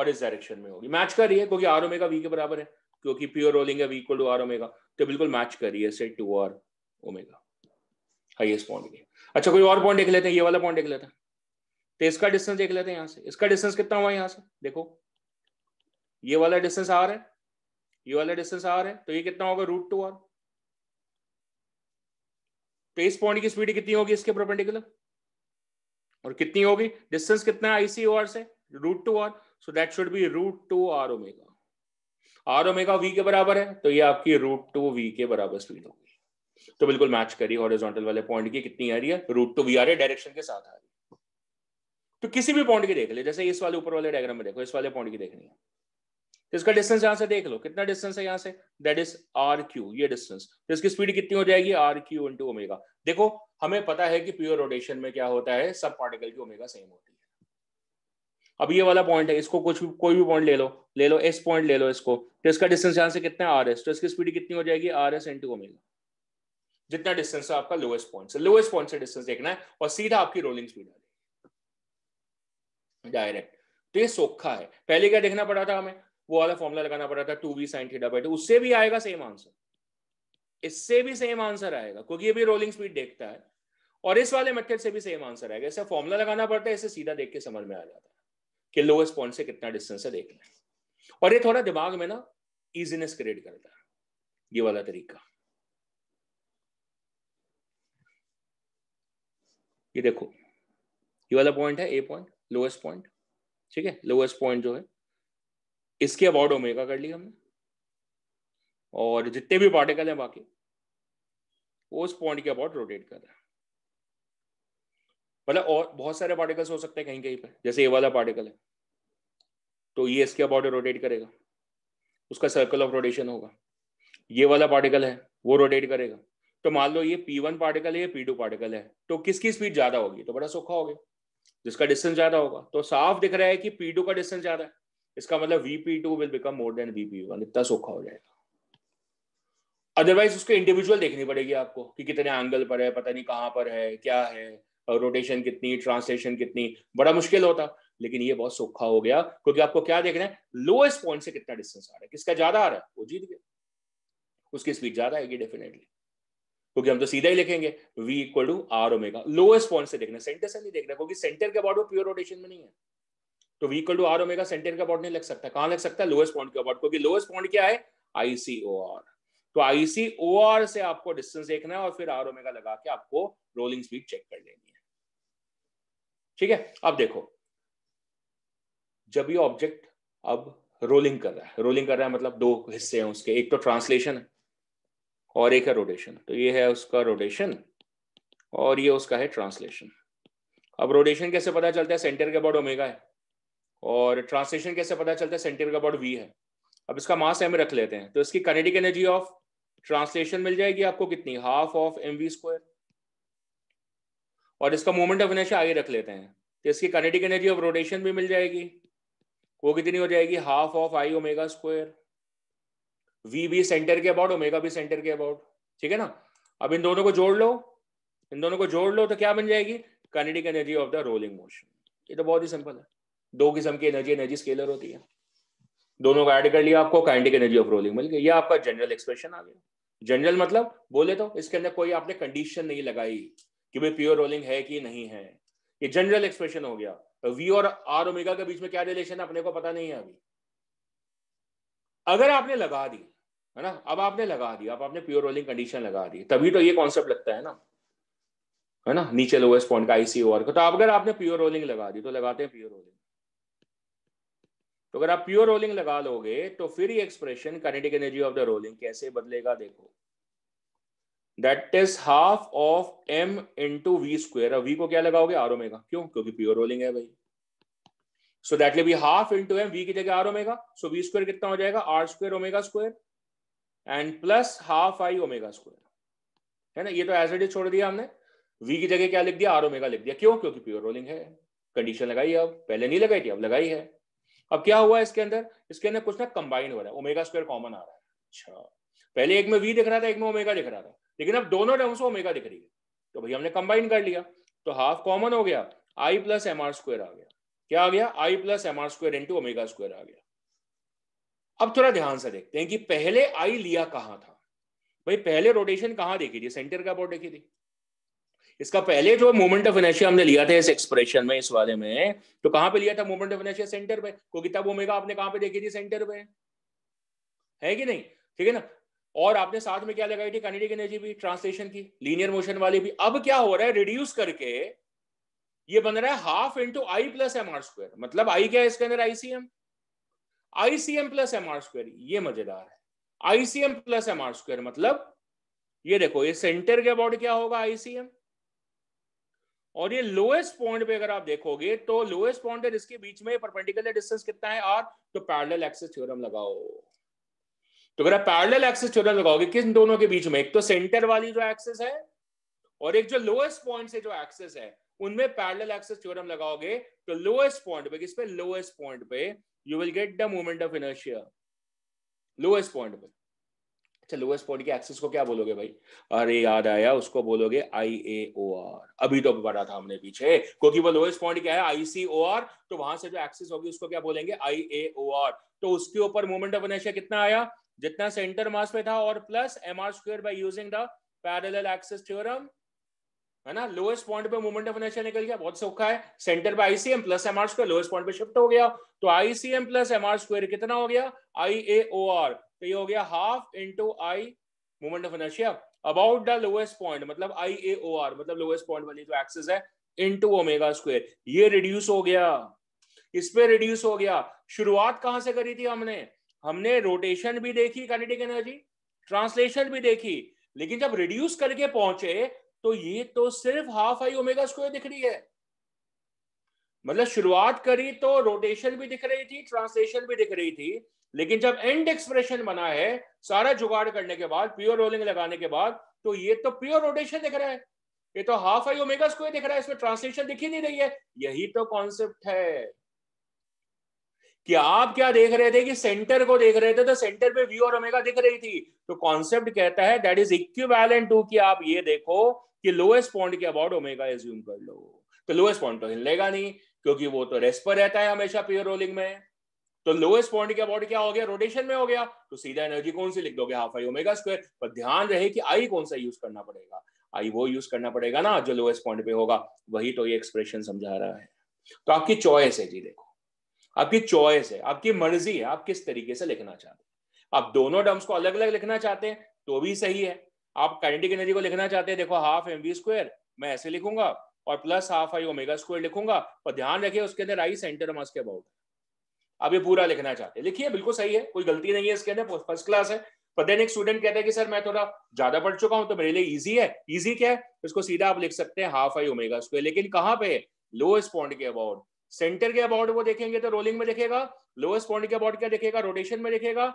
और इस डायरेक्शन में होगी मैच कर रही है क्योंकि आर ओमेगा वी के बराबर है क्योंकि प्योर रोलिंग है v equal to are omega तो बिल्कुल मैच कर रही है से two are omega highest point की अच्छा कोई और पॉइंट देख लेते हैं ये वाला पॉइंट देख लेते हैं तो इसका डिस्टेंस देख लेते हैं यहाँ से इसका डिस्टेंस कितना हुआ यहाँ से देखो ये वाला डिस्टेंस आ रहा है ये वाला डिस्टेंस आर है तो ये कितना होगा रूट टू आर तो इस पॉइंट की स्पीड कितनी होगी इसके प्रोपेंडिकुलर और कितनी होगी डिस्टेंस कितना है आईसी आर से root two r so that should be root two are omega r omega v के बराबर है तो ये आपकी रूट टू वी के बराबर स्पीड होगी तो बिल्कुल मैच करी हॉरिजॉन्टल वाले पॉइंट की कितनी आ रही है रूट टू वी आ रही है डायरेक्शन के साथ आ रही है तो किसी भी पॉइंट की देख ले जैसे इस वाले ऊपर वाले डायग्राम में देखो इस वाले पॉइंट की देखनी है इसका डिस्टेंस यहां से देख लो कितना डिस्टेंस है यहां से दैट इज आर क्यू ये डिस्टेंस तो इसकी स्पीड कितनी हो जाएगी आर क्यू इंटू ओमेगा देखो हमें पता है कि प्योर रोटेशन में क्या होता है सब पार्टिकल की ओमेगा सेम होती है अब ये वाला पॉइंट है इसको कुछ कोई भी पॉइंट ले लो ले लो एस पॉइंट ले लो इसको तो इसका डिस्टेंस यहां से कितना है आर एस तो इसकी स्पीड कितनी हो जाएगी आर एस इंटू ओमेगा जितना डिस्टेंस है आपका लोएस्ट पॉइंट से लोएस्ट पॉइंट से डिस्टेंस देखना है और सीधा आपकी रोलिंग स्पीड आ जाएगी डायरेक्ट तो ये सोखा है पहले क्या देखना पड़ा था हमें वो वाला फॉर्मूला लगाना पड़ा था two v sine theta by two उससे भी आएगा सेम आंसर इससे भी सेम आंसर आएगा क्योंकि ये भी रोलिंग स्पीड देखता है और इस वाले मेथड से भी सेम आंसर आएगा इससे फॉर्मूला लगाना पड़ता है इसे सीधा देख के समझ में आ जाता है कि लोएस्ट पॉइंट से कितना डिस्टेंस है देखना है और ये थोड़ा दिमाग में ना इजीनेस क्रिएट करता है ये वाला तरीका ये देखो ये वाला पॉइंट है ए पॉइंट लोएस्ट पॉइंट ठीक है लोएस्ट पॉइंट जो है इसके अबाउट ओमेगा कर लिया हमने और जितने भी पार्टिकल हैं बाकी वो उस पॉइंट के अबाउट रोटेट कर रहे हैं मतलब और बहुत सारे पार्टिकल्स हो सकते हैं कहीं कहीं पर जैसे ये वाला पार्टिकल है तो ये इसके अबाउट रोटेट करेगा उसका सर्कल ऑफ रोटेशन होगा ये वाला पार्टिकल है वो रोटेट करेगा तो मान लो ये पी वन पार्टिकल है ये पी टू पार्टिकल है तो किसकी स्पीड ज्यादा होगी तो बड़ा सूखा हो गया जिसका डिस्टेंस ज्यादा होगा तो साफ दिख रहा है कि पी टू का डिस्टेंस ज्यादा है इसका मतलब vp two will become more than vp one इतना सोखा हो जाएगा अदरवाइज उसके इंडिविजुअल देखनी पड़ेगी आपको कि कितने एंगल पर है पता नहीं कहाँ पर है क्या है रोटेशन कितनी ट्रांसलेशन कितनी बड़ा मुश्किल होता लेकिन ये बहुत सोखा हो गया क्योंकि आपको क्या देखना है लोएस्ट पॉइंट से कितना डिस्टेंस आ रहा है किसका ज्यादा आ रहा है वो जीत गया उसकी स्पीड ज्यादा आएगी डेफिनेटली क्योंकि हम तो सीधा ही लिखेंगे v equal to are omega lowest point से देखना सेंटर से नहीं देखना क्योंकि सेंटर के अबाउट वो प्योर रोटेशन में नहीं है तो we equal to are omega centre का बॉन्ड नहीं लग सकता कहां लग सकता है लोएस्ट पॉइंट का बॉन्ड क्योंकि लोएस्ट पॉइंट क्या है आईसी ओ आर तो आईसी ओ आर से आपको डिस्टेंस देखना है और फिर आर ओमेगा लगा के आपको रोलिंग स्पीड चेक कर लेनी है ठीक है अब देखो जब ये ऑब्जेक्ट अब रोलिंग कर रहा है रोलिंग कर रहा है मतलब दो हिस्से हैं उसके एक तो ट्रांसलेशन है और एक है रोटेशन तो ये है उसका रोटेशन और ये उसका है ट्रांसलेशन अब रोटेशन कैसे पता चलता है सेंटर के अबाउट ओमेगा है और ट्रांसलेशन कैसे पता चलता है सेंटीमीटर का अबाउट वी है अब इसका मास एम रख लेते हैं तो इसकी कनेटिक एनर्जी ऑफ ट्रांसलेशन मिल जाएगी आपको कितनी half of m we square और इसका मोमेंट ऑफ इनर्शिया आगे रख लेते हैं तो इसकी कनेटिक एनर्जी ऑफ रोटेशन भी मिल जाएगी वो कितनी हो जाएगी half of I omega square v भी सेंटर के अबाउट ओमेगा भी सेंटर के अबाउट ठीक है ना अब इन दोनों को जोड़ लो इन दोनों को जोड़ लो तो क्या बन जाएगी kinetic energy of the rolling motion ये तो बहुत ही सिंपल है दो किस्म की एनर्जी एनर्जी स्केलर होती है दोनों का ऐड कर लिया आपको काइनेटिक एनर्जी ऑफ रोलिंग मिल गई ये आपका जनरल एक्सप्रेशन आ गया जनरल मतलब बोले तो इसके अंदर कोई आपने कंडीशन नहीं लगाई कि भाई प्योर रोलिंग है कि नहीं है ये जनरल एक्सप्रेशन हो गया वी और आर ओमेगा के बीच में क्या रिलेशन है अपने को पता नहीं है अभी अगर आपने लगा दी है ना अब आपने लगा दी अब आपने प्योर रोलिंग कंडीशन लगा दी तभी तो ये कॉन्सेप्ट लगता है ना है ना नीचे लोएस्ट पॉइंट का आईसी आर का तो अगर आपने प्योर रोलिंग लगा दी तो लगाते हैं प्योर रोलिंग तो अगर आप प्योर रोलिंग लगा लोगे तो फिर ये expression kinetic energy of the rolling कैसे बदलेगा देखो that is half of M into v square v को क्या लगाओगे आर ओमेगा क्यों क्योंकि प्योर रोलिंग है भाई so that B half into M V की जगह R omega so V square कितना हो जाएगा R square omega square and plus half I omega square है ना ये तो एज इट इज छोड़ दिया हमने वी की जगह क्या लिख दिया आर ओमेगा लिख दिया क्यों क्योंकि प्योर रोलिंग है कंडीशन लगाई अब पहले नहीं लगाई थी अब लगाई है अब क्या हुआ इसके अंदर इसके अंदर कुछ ना कंबाइन हो रहा है ओमेगा स्क्वायर कॉमन आ रहा है अच्छा पहले एक में वी दिख रहा था एक में ओमेगा दिख रहा था लेकिन अब दोनों टर्म्स में ओमेगा दिख रही है तो भाई हमने कंबाइन कर लिया तो हाफ कॉमन हो गया I plus M R square आ गया क्या आ गया I plus M R square into omega square आ गया अब थोड़ा ध्यान से देखते हैं कि पहले आई लिया कहाँ था भाई पहले रोटेशन कहाँ देखी थी सेंटर का अबाउट देखी थी इसका पहले जो मोमेंट ऑफ इनर्शिया हमने लिया था इस एक्सप्रेशन में इस वाले में तो कहां पे लिया था मोमेंट ऑफ इनर्शिया सेंटर पे क्योंकि तब ओमेगा आपने कहां पे देखी थी सेंटर पे है कि नहीं ठीक है ना और आपने साथ में क्या लगाई थी काइनेटिक एनर्जी भी ट्रांसलेशन की लीनियर मोशन वाली भी अब क्या हो रहा है रिड्यूस करके ये बन रहा है half into I plus M R square मतलब आई क्या है इसके अंदर ICM ICM plus M R square ये मजेदार है ICM plus M R square मतलब ये देखो ये सेंटर के अबाउट क्या होगा आईसीएम और ये लोएस्ट पॉइंट पे अगर आप देखोगे तो लोएस्ट पॉइंट और इसके बीच में परपेंडिकुलर डिस्टेंस कितना है आर तो पैरेलल एक्सिस थ्योरम लगाओ तो अगर आप पैरेलल एक्सिस थ्योरम लगाओगे किन दोनों के बीच में एक तो सेंटर वाली जो एक्सिस है और एक जो लोएस्ट पॉइंट से जो एक्सिस है उनमें पैरेलल एक्सिस थ्योरम लगाओगे तो लोएस्ट पॉइंट पे किस पे लोएस्ट पॉइंट पे you will get the moment of inertia lowest point पे अच्छा लोएस्ट बॉडी के एक्सिस को क्या बोलोगे भाई अरे याद आया उसको बोलोगे आई ए ओ आर अभी तो पढ़ा था हमने पीछे क्योंकि वो लोएस्ट पॉइंट क्या है आई सी ओ आर तो वहां से जो एक्सिस होगी उसको क्या बोलेंगे आई ए ओ आर तो उसके ऊपर मोमेंट ऑफ इनर्शिया कितना आया जितना सेंटर मास पे था और plus M R square by using the parallel axis theorem है ना लोएस्ट पॉइंट पे मोमेंट ऑफ इनर्शिया निकल गया बहुत सौखा है सेंटर पे ICM plus M R square lowest point पे शिफ्ट हो गया तो ICM plus M R square कितना हो गया आई ए ओ आर तो ये हो गया half into I movement of inertia about the lowest point मतलब आई ए ओ आर मतलब लोएस्ट पॉइंट वाली जो एक्सेस है इंटू ओमेगा स्क्वेयर ये रिड्यूस हो गया इस पे रिड्यूस हो गया शुरुआत कहां से करी थी हमने हमने रोटेशन भी देखी काइनेटिक एनर्जी ट्रांसलेशन भी देखी लेकिन जब रिड्यूस करके पहुंचे तो ये तो सिर्फ हाफ आई ओमेगा स्क्वायर दिख रही है मतलब शुरुआत करी तो रोटेशन भी दिख रही थी ट्रांसलेशन भी दिख रही थी लेकिन जब एंड एक्सप्रेशन बना है सारा जुगाड़ करने के बाद प्योर रोलिंग लगाने के बाद तो ये तो प्योर रोटेशन दिख रहा है ये तो हाफ आई ओमेगा स्क्वायर दिख रहा है इसमें ट्रांसलेशन दिख ही नहीं रही है यही तो कॉन्सेप्ट है कि आप क्या देख रहे थे कि सेंटर को देख रहे थे तो सेंटर पे वी और ओमेगा दिख रही थी तो कॉन्सेप्ट कहता है दैट इज इक्विवेलेंट टू कि आप ये देखो कि लोएस्ट पॉइंट के अबाउट ओमेगा एज्यूम कर लो तो लोएस्ट पॉइंट तो हिलेगा नहीं क्योंकि वो तो रेस्ट पर रहता है हमेशा प्योर रोलिंग में तो लोएस्ट पॉइंट की बॉडी क्या हो गया रोटेशन में हो गया तो सीधा एनर्जी कौन सी लिख दोगे हाफ आई ओमेगा स्क्वायर पर ध्यान रहे कि आई कौन सा यूज करना पड़ेगा आई वो यूज करना पड़ेगा ना जो लोएस्ट पॉइंट पे होगा वही तो ये एक्सप्रेशन समझा रहा है तो आपकी चॉइस है जी देखो आपकी चॉइस है आपकी मर्जी है आप किस तरीके से लिखना चाहते हैं आप दोनों टर्म्स को अलग अलग लिखना चाहते हैं तो भी सही है आप काइनेटिक एनर्जी को लिखना चाहते हैं देखो हाफ एम वी स्क्वायर मैं ऐसे लिखूंगा और plus half I omega square लिखूंगा और ध्यान रखिए उसके अंदर आई सेंटर मास के अबाउट अब ये पूरा लिखना चाहते हैं लिखिए बिल्कुल सही है कोई गलती नहीं है इसके अंदर फर्स्ट क्लास है पर देन एक स्टूडेंट कहता है कि सर मैं थोड़ा ज्यादा पढ़ चुका हूं तो मेरे लिए इजी है ईजी क्या है इसको सीधा आप लिख सकते हैं हाफ आई ओमेगा स्क्वेयर लेकिन कहाँ पे लोएस्ट पॉइंट के अबाउट सेंटर के अबाउट वो देखेंगे तो रोलिंग में देखेगा लोएस्ट पॉइंट के अबाउट क्या देखेगा रोटेशन में देखेगा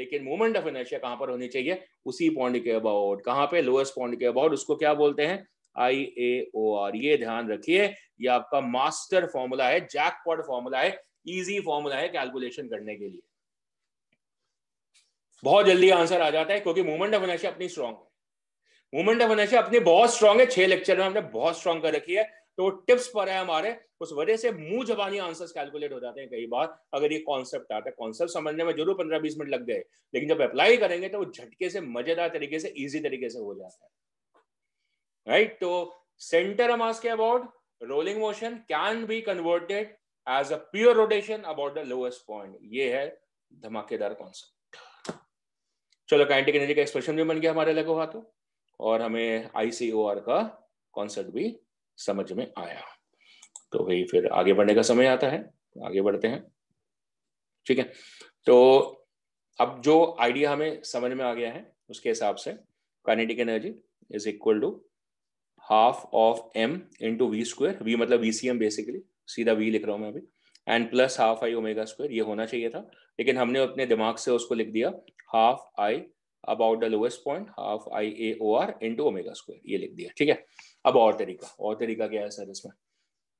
लेकिन मूवमेंट ऑफ इनर्शिया कहाँ पर होनी चाहिए उसी पॉइंट के अबाउट कहाँ पे लोएस्ट पॉइंट के अबाउट उसको क्या बोलते हैं आई ए ओ आर ये ध्यान रखिए ये आपका मास्टर फॉर्मूला है जैकपॉट फॉर्मूला है इजी फॉर्मूला है कैलकुलेशन करने के लिए बहुत जल्दी आंसर आ जाता है क्योंकि मूवमेंट ऑफ एनर्जी अपनी स्ट्रांग है मूवमेंट ऑफ एनर्जी अपनी बहुत स्ट्रांग है छह लेक्चर में हमने बहुत स्ट्रांग कर रखी है तो टिप्स पर है हमारे उस वजह से मुंह जबानी आंसर्स कैलकुलेट हो जाते हैं कई बार अगर ये कॉन्सेप्ट आता है कॉन्सेप्ट समझने में जरूर पंद्रह बीस मिनट लग गए लेकिन जब अप्लाई करेंगे तो वो झटके से मजेदार तरीके से इजी तरीके से हो जाता है राइट तो सेंटर मास के about rolling motion can be converted as a pure rotation about the lowest point ये है धमाकेदार कॉन्सेप्ट चलो काइनेटिक एनर्जी का एक्सप्रेशन भी बन गया हमारे लगो हाथों और हमें आईसीओआर का कॉन्सेप्ट भी समझ में आया तो भाई फिर आगे बढ़ने का समय आता है आगे बढ़ते हैं ठीक है तो अब जो आइडिया हमें समझ में आ गया है उसके हिसाब से kinetic energy is equal to half of M into V square V मतलब वीसीएम बेसिकली सीधा वी लिख रहा हूँ मैं अभी and plus half I omega square ये होना चाहिए था लेकिन हमने अपने दिमाग से उसको लिख दिया half I about the lowest point half I A O R into omega square ये लिख दिया ठीक है अब और तरीका और तरीका क्या है सर इसमें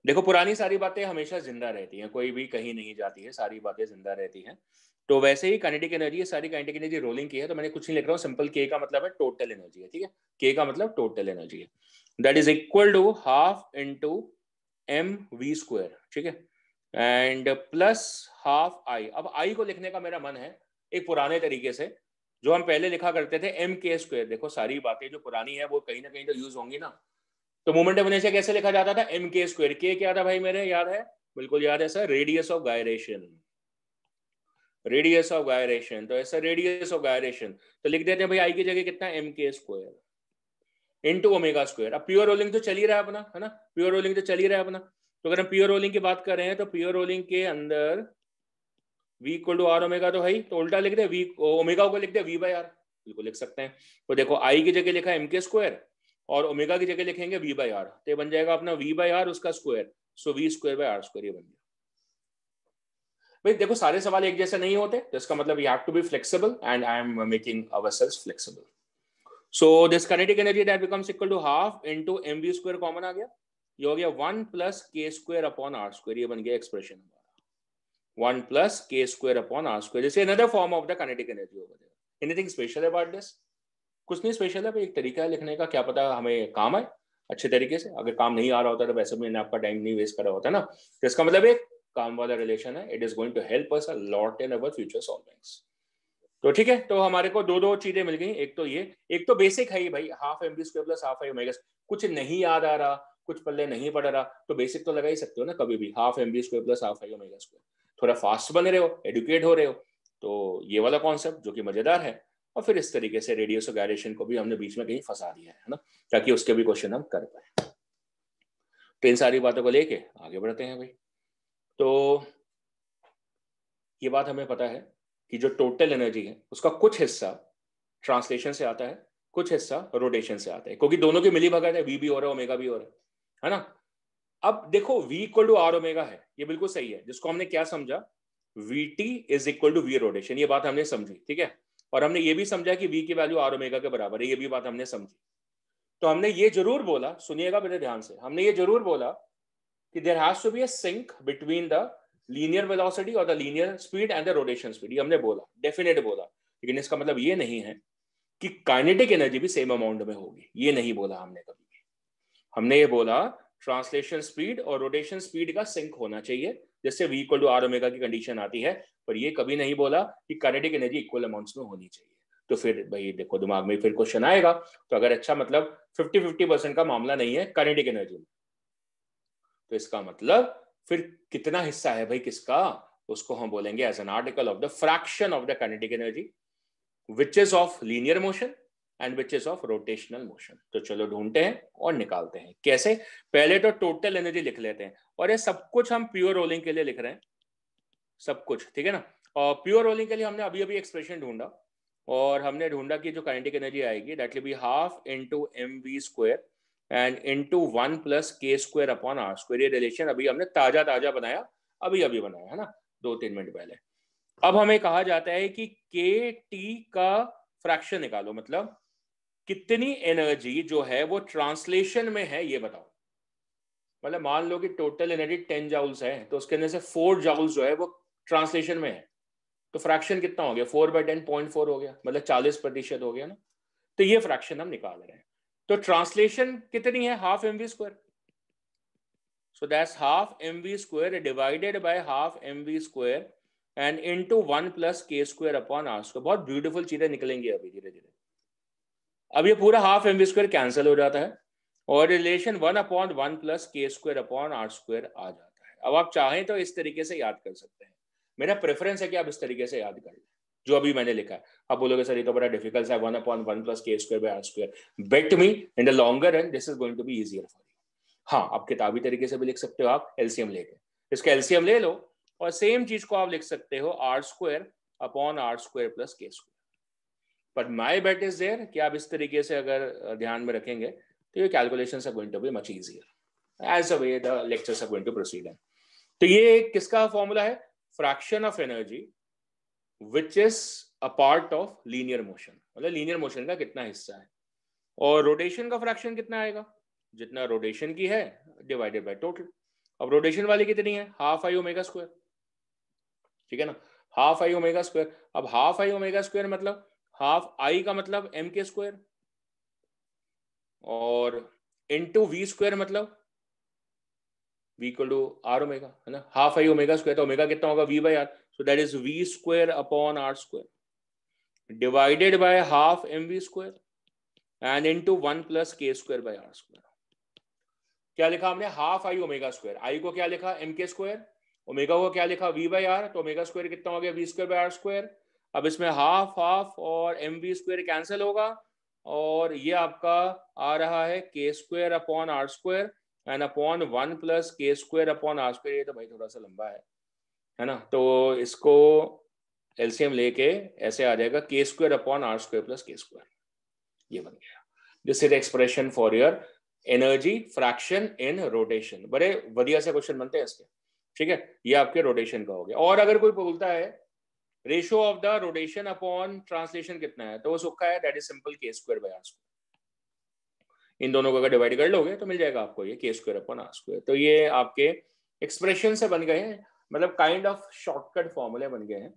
देखो पुरानी सारी बातें हमेशा जिंदा रहती हैं कोई भी कहीं नहीं जाती है सारी बातें जिंदा रहती हैं तो वैसे ही काइनेटिक एनर्जी है सारी काइनेटिक एनर्जी रोलिंग की है तो मैंने कुछ नहीं लिख रहा हूँ सिंपल के का मतलब है टोटल एनर्जी है ठीक है के का मतलब टोटल एनर्जी है that is equal to half into M we square ठीक है एंड प्लस हाफ आई अब आई को लिखने का मेरा मन है एक पुराने तरीके से जो हम पहले लिखा करते थे एम के स्क्वायर देखो सारी बातें जो पुरानी है वो कहीं ना कहीं तो यूज होंगी ना तो मोमेंट ऑफ इनर्शिया कैसे लिखा जाता था एम के स्क्वायर के क्या था भाई मेरे याद है बिल्कुल याद है sir radius of gyration radius of gyration तो ऐसा रेडियस ऑफ गायरेशन तो लिख देते हैं भाई आई की जगह कितना M K square into omega square अब प्योर रोलिंग तो चल ही रहा है अपना है ना प्योर रोलिंग तो चल ही रहा है अपना तो अगर हम प्योर रोलिंग की बात कर रहे हैं तो प्योर रोलिंग के अंदर V equal to are omega तो है तो उल्टा लिख दे वी ओमेगा को लिख दे वी बाय आर बिल्कुल लिख सकते हैं तो देखो आई की जगह लिखा है एम स्क्वायर और ओमेगा की जगह लिखेंगे वी बाय आर तो बन जाएगा अपना वी बाय आर उसका square so V square by R square ये बन गया भाई देखो सारे सवाल एक जैसे नहीं होते तो इसका मतलब you have to be flexible and I am making ourselves flexible so this kinetic energy that becomes equal to half into M we square common आ गया ये हो गया one plus K square upon R square ये बन गया expression हमारा 1 plus K square upon R square this another form of the kinetic energy over there anything special about this कुछ नहीं स्पेशल है एक तरीका है लिखने का क्या पता हमें काम है अच्छे तरीके से अगर काम नहीं आ रहा होता तो वैसे भी मैंने आपका टाइम नहीं वेस्ट करा होता ना तो इसका मतलब एक काम वाला रिलेशन है it is going to help us a lot in our future solvings तो ठीक है तो हमारे को दो दो चीजें मिल गई एक तो ये एक तो बेसिक है ही भाई half M B plus half I omega कुछ नहीं याद आ रहा कुछ पल्ले नहीं पड़ रहा तो बेसिक तो लगा ही सकते हो ना कभी भी half M B square plus half I omega square थोड़ा फास्ट बन रहे हो एडुकेट हो रहे हो तो ये वाला कॉन्सेप्ट जो कि मजेदार है और फिर इस तरीके से रेडियस ऑफ गायरेशन को भी हमने बीच में कहीं फंसा दिया है ना ताकि उसके भी क्वेश्चन हम कर पाए तो इन सारी बातों को लेके आगे बढ़ते हैं भाई तो ये बात हमें पता है कि जो टोटल एनर्जी है उसका कुछ हिस्सा ट्रांसलेशन से आता है कुछ हिस्सा रोटेशन से आता है क्योंकि दोनों की मिली भगत है वी भी हो रहा है ओमेगा भी हो रहा है है ना अब देखो V equal to are omega है ये बिल्कुल सही है जिसको हमने क्या समझा V T is equal to V rotation ये बात हमने समझी ठीक है और हमने ये भी समझा कि वी की वैल्यू आर ओमेगा के बराबर है ये भी बात हमने समझी तो हमने ये जरूर बोला सुनिएगा मेरे ध्यान से हमने ये जरूर बोला कि there has to be a sync between the linear velocity और the linear speed and the rotation speed ये हमने बोला डेफिनेट बोला लेकिन इसका मतलब ये नहीं है कि काइनेटिक एनर्जी भी सेम अमाउंट में होगी ये नहीं बोला हमने कभी हमने ये बोला ट्रांसलेशन स्पीड और रोटेशन स्पीड का सिंक होना चाहिए जैसे V equal to are omega की कंडीशन आती है पर ये कभी नहीं बोला कि काइनेटिक एनर्जी इक्वल अमाउंट्स में होनी चाहिए तो फिर भाई देखो दिमाग में फिर क्वेश्चन आएगा तो अगर अच्छा मतलब फिफ्टी फिफ्टी परसेंट का मामला नहीं है काइनेटिक एनर्जी में तो इसका मतलब फिर कितना हिस्सा है भाई किसका उसको हम बोलेंगे as an article of the fraction of the kinetic energy which is of linear motion and which is of rotational motion तो चलो ढूंढते हैं और निकालते हैं कैसे पहले तो टोटल एनर्जी लिख लेते हैं और ये सब कुछ हम प्योर रोलिंग के लिए लिख रहे हैं सब कुछ ठीक है ना और प्योर रोलिंग के लिए हमने अभी अभी एक्सप्रेशन ढूंढा और हमने ढूंढा कि जो काइनेटिक एनर्जी आएगी that will be half into M we square and into one plus K square upon R square ये रिलेशन अभी हमने ताजा ताजा बनाया अभी अभी बनाया है ना दो तीन मिनट पहले अब हमें कहा जाता है कि के टी का फ्रैक्शन निकालो मतलब कितनी एनर्जी जो है वो ट्रांसलेशन में है ये बताओ मतलब मान लो कि टोटल एनर्जी टेन जाउल्स है तो उसके अंदर से फोर जाउल्स जो है वो ट्रांसलेशन में है तो फ्रैक्शन कितना हो गया four by ten point four हो गया मतलब चालीस प्रतिशत हो गया ना तो ये फ्रैक्शन हम निकाल रहे हैं तो ट्रांसलेशन कितनी है half M we square so that's half M we square divided by half M we square and into one plus K square upon R square बहुत ब्यूटीफुल चीजें निकलेंगी अभी धीरे धीरे अब ये पूरा half M we square cancel हो जाता है और relation one upon one plus K square upon R square आ जाता है अब आप चाहें तो इस तरीके से याद कर सकते हैं मेरा प्रेफरेंस है कि आप इस तरीके से याद कर लें जो अभी मैंने लिखा है अब बोलोगे सर ये तो बड़ा डिफिकल्ट है one upon one plus K square by R square bet me in the longer run this is going to be easier for you हाँ आप किताबी तरीके से भी लिख सकते हो आप एलसीएम लेके इसका एलसीएम ले लो और सेम चीज को आप लिख सकते हो R square upon R square plus K square but my bet is there कि आप इस तरीके से अगर ध्यान में रखेंगे तो ये calculation are going to be much easier as a way the lectures are going to proceed तो ये किसका फॉर्मूला है fraction of energy which is a part of linear motion मतलब लीनियर मोशन का कितना हिस्सा है और रोटेशन का फ्रैक्शन कितना आएगा जितना रोटेशन की है डिवाइडेड बाय टोटल अब रोटेशन वाली कितनी है हाफ आई ओमेगा स्क्वायर ठीक है ना हाफ आई ओमेगा स्क्वायर अब हाफ आई ओमेगा स्क्वायर मतलब हाफ आई का मतलब एम के स्क्वायर और इंटू वी स्क्वायर मतलब V equal to are omega है ना हाफ आई ओमेगा स्क्वायर तो ओमेगा कितना होगा V by R so that is v square upon r square divided by half mv square and into 1 plus k square by r square क्या लिखा हमने half I omega square I को क्या लिखा M K square omega को क्या लिखा V by R तो ओमेगा स्क्वायर कितना हो गया V square by R square अब इसमें हाफ हाफ और एम वी स्क्वायर कैंसिल होगा और ये आपका आ रहा है K square upon R square and upon one plus K square upon R square ये तो भाई थोड़ा सा लंबा है है ना तो इसको एलसीएम लेके ऐसे आ जाएगा K square upon R square plus K square ये बन गया this is expression for your energy fraction in rotation बड़े बढ़िया से क्वेश्चन बनते हैं इसके ठीक है ये आपके रोटेशन का हो गया और अगर कोई बोलता है ratio of the rotation upon translation कितना है तो वो सुखा है that is simple K square by R square इन दोनों को अगर डिवाइड कर लोगे तो मिल जाएगा आपको ये के स्क्वायर अपॉन आर स्क्वायर तो ये आपके एक्सप्रेशन से बन गए हैं मतलब काइंड ऑफ शॉर्टकट फॉर्मूले बन गए हैं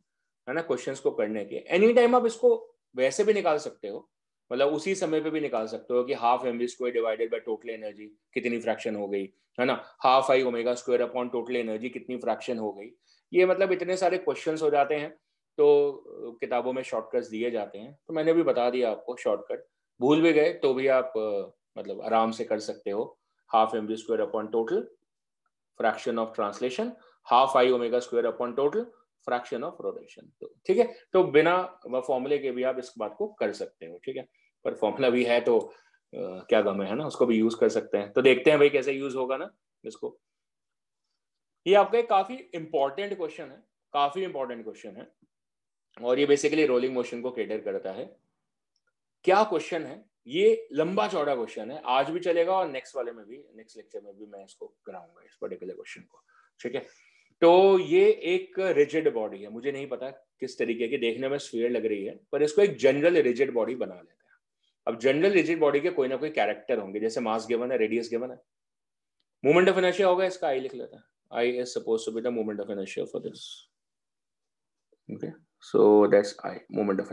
है ना क्वेश्चंस को करने के एनी टाइम आप इसको वैसे भी निकाल सकते हो मतलब उसी समय पे भी निकाल सकते हो कि half M square divided by total energy कितनी फ्रैक्शन हो गई है ना half I omega square upon total energy कितनी फ्रैक्शन हो गई ये मतलब इतने सारे क्वेश्चन हो जाते हैं तो किताबों में शॉर्टकट्स दिए जाते हैं तो मैंने भी बता दिया आपको शॉर्टकट भूल भी गए तो भी आप मतलब आराम से कर सकते हो half M B square upon total fraction of translation half I omega square upon total fraction of rotation तो ठीक है तो बिना फॉर्मूले के भी आप इस बात को कर सकते हो ठीक है पर फॉर्मूला भी है तो आ, क्या गम है ना उसको भी यूज कर सकते हैं तो देखते हैं भाई कैसे यूज होगा ना इसको ये आपका एक काफी इंपॉर्टेंट क्वेश्चन है काफी इंपॉर्टेंट क्वेश्चन है और ये बेसिकली रोलिंग मोशन को केटर करता है क्या क्वेश्चन है ये लंबा चौड़ा क्वेश्चन है आज भी चलेगा और नेक्स्ट वाले में भी नेक्स्ट लेक्चर में भी मैं इसको कराऊंगा इस पर्टिकुलर क्वेश्चन को ठीक है तो ये एक रिजिड बॉडी है मुझे नहीं पता किस तरीके की देखने में स्फीयर लग रही है पर इसको एक जनरल रिजिड बॉडी बना लेते हैं अब जनरल रिजिड बॉडी के कोई ना कोई कैरेक्टर होंगे जैसे मास गिवन है रेडियस गिवन है मूवमेंट ऑफ एनर्शिया होगा इसका आई लिख लेता है I is suppose to be the movement of inertia for this okay so that's I movement of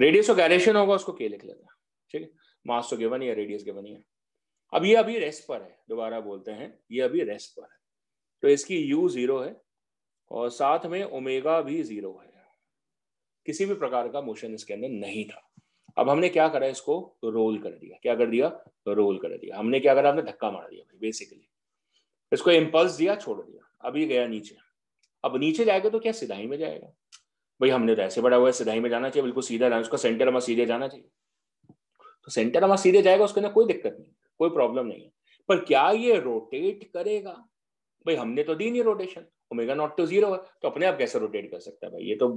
radius of gyration होगा उसको के लिख लेते हैं ठीक है मास तो गिवन ही है रेडियस गिवन ही है अब ये अभी रेस्ट पर है दोबारा बोलते हैं ये अभी रेस्ट पर है तो इसकी यू ज़ीरो है और साथ में ओमेगा भी ज़ीरो है किसी भी प्रकार का मोशन इसके अंदर नहीं था अब हमने क्या करा इसको रोल कर दिया क्या कर दिया रोल कर दिया हमने क्या करा हमने धक्का मार दिया भाई बेसिकली इसको इम्पल्स दिया छोड़ दिया अभी गया नीचे अब नीचे जाएगा तो क्या सिधाई में जाएगा भाई हमने तो ऐसे बड़ा हुआ है सिधाई में जाना चाहिए बिल्कुल सीधा जाना उसका सेंटर हमारा सीधे जाना चाहिए तो सेंटर हमारा सीधे जाएगा उसके अंदर कोई दिक्कत नहीं कोई प्रॉब्लम नहीं है पर क्या ये रोटेट करेगा भाई हमने तो दी नहीं रोटेशन ओमेगा नॉट तो जीरो है तो अपने आप कैसे रोटेट कर सकता है भाई ये तो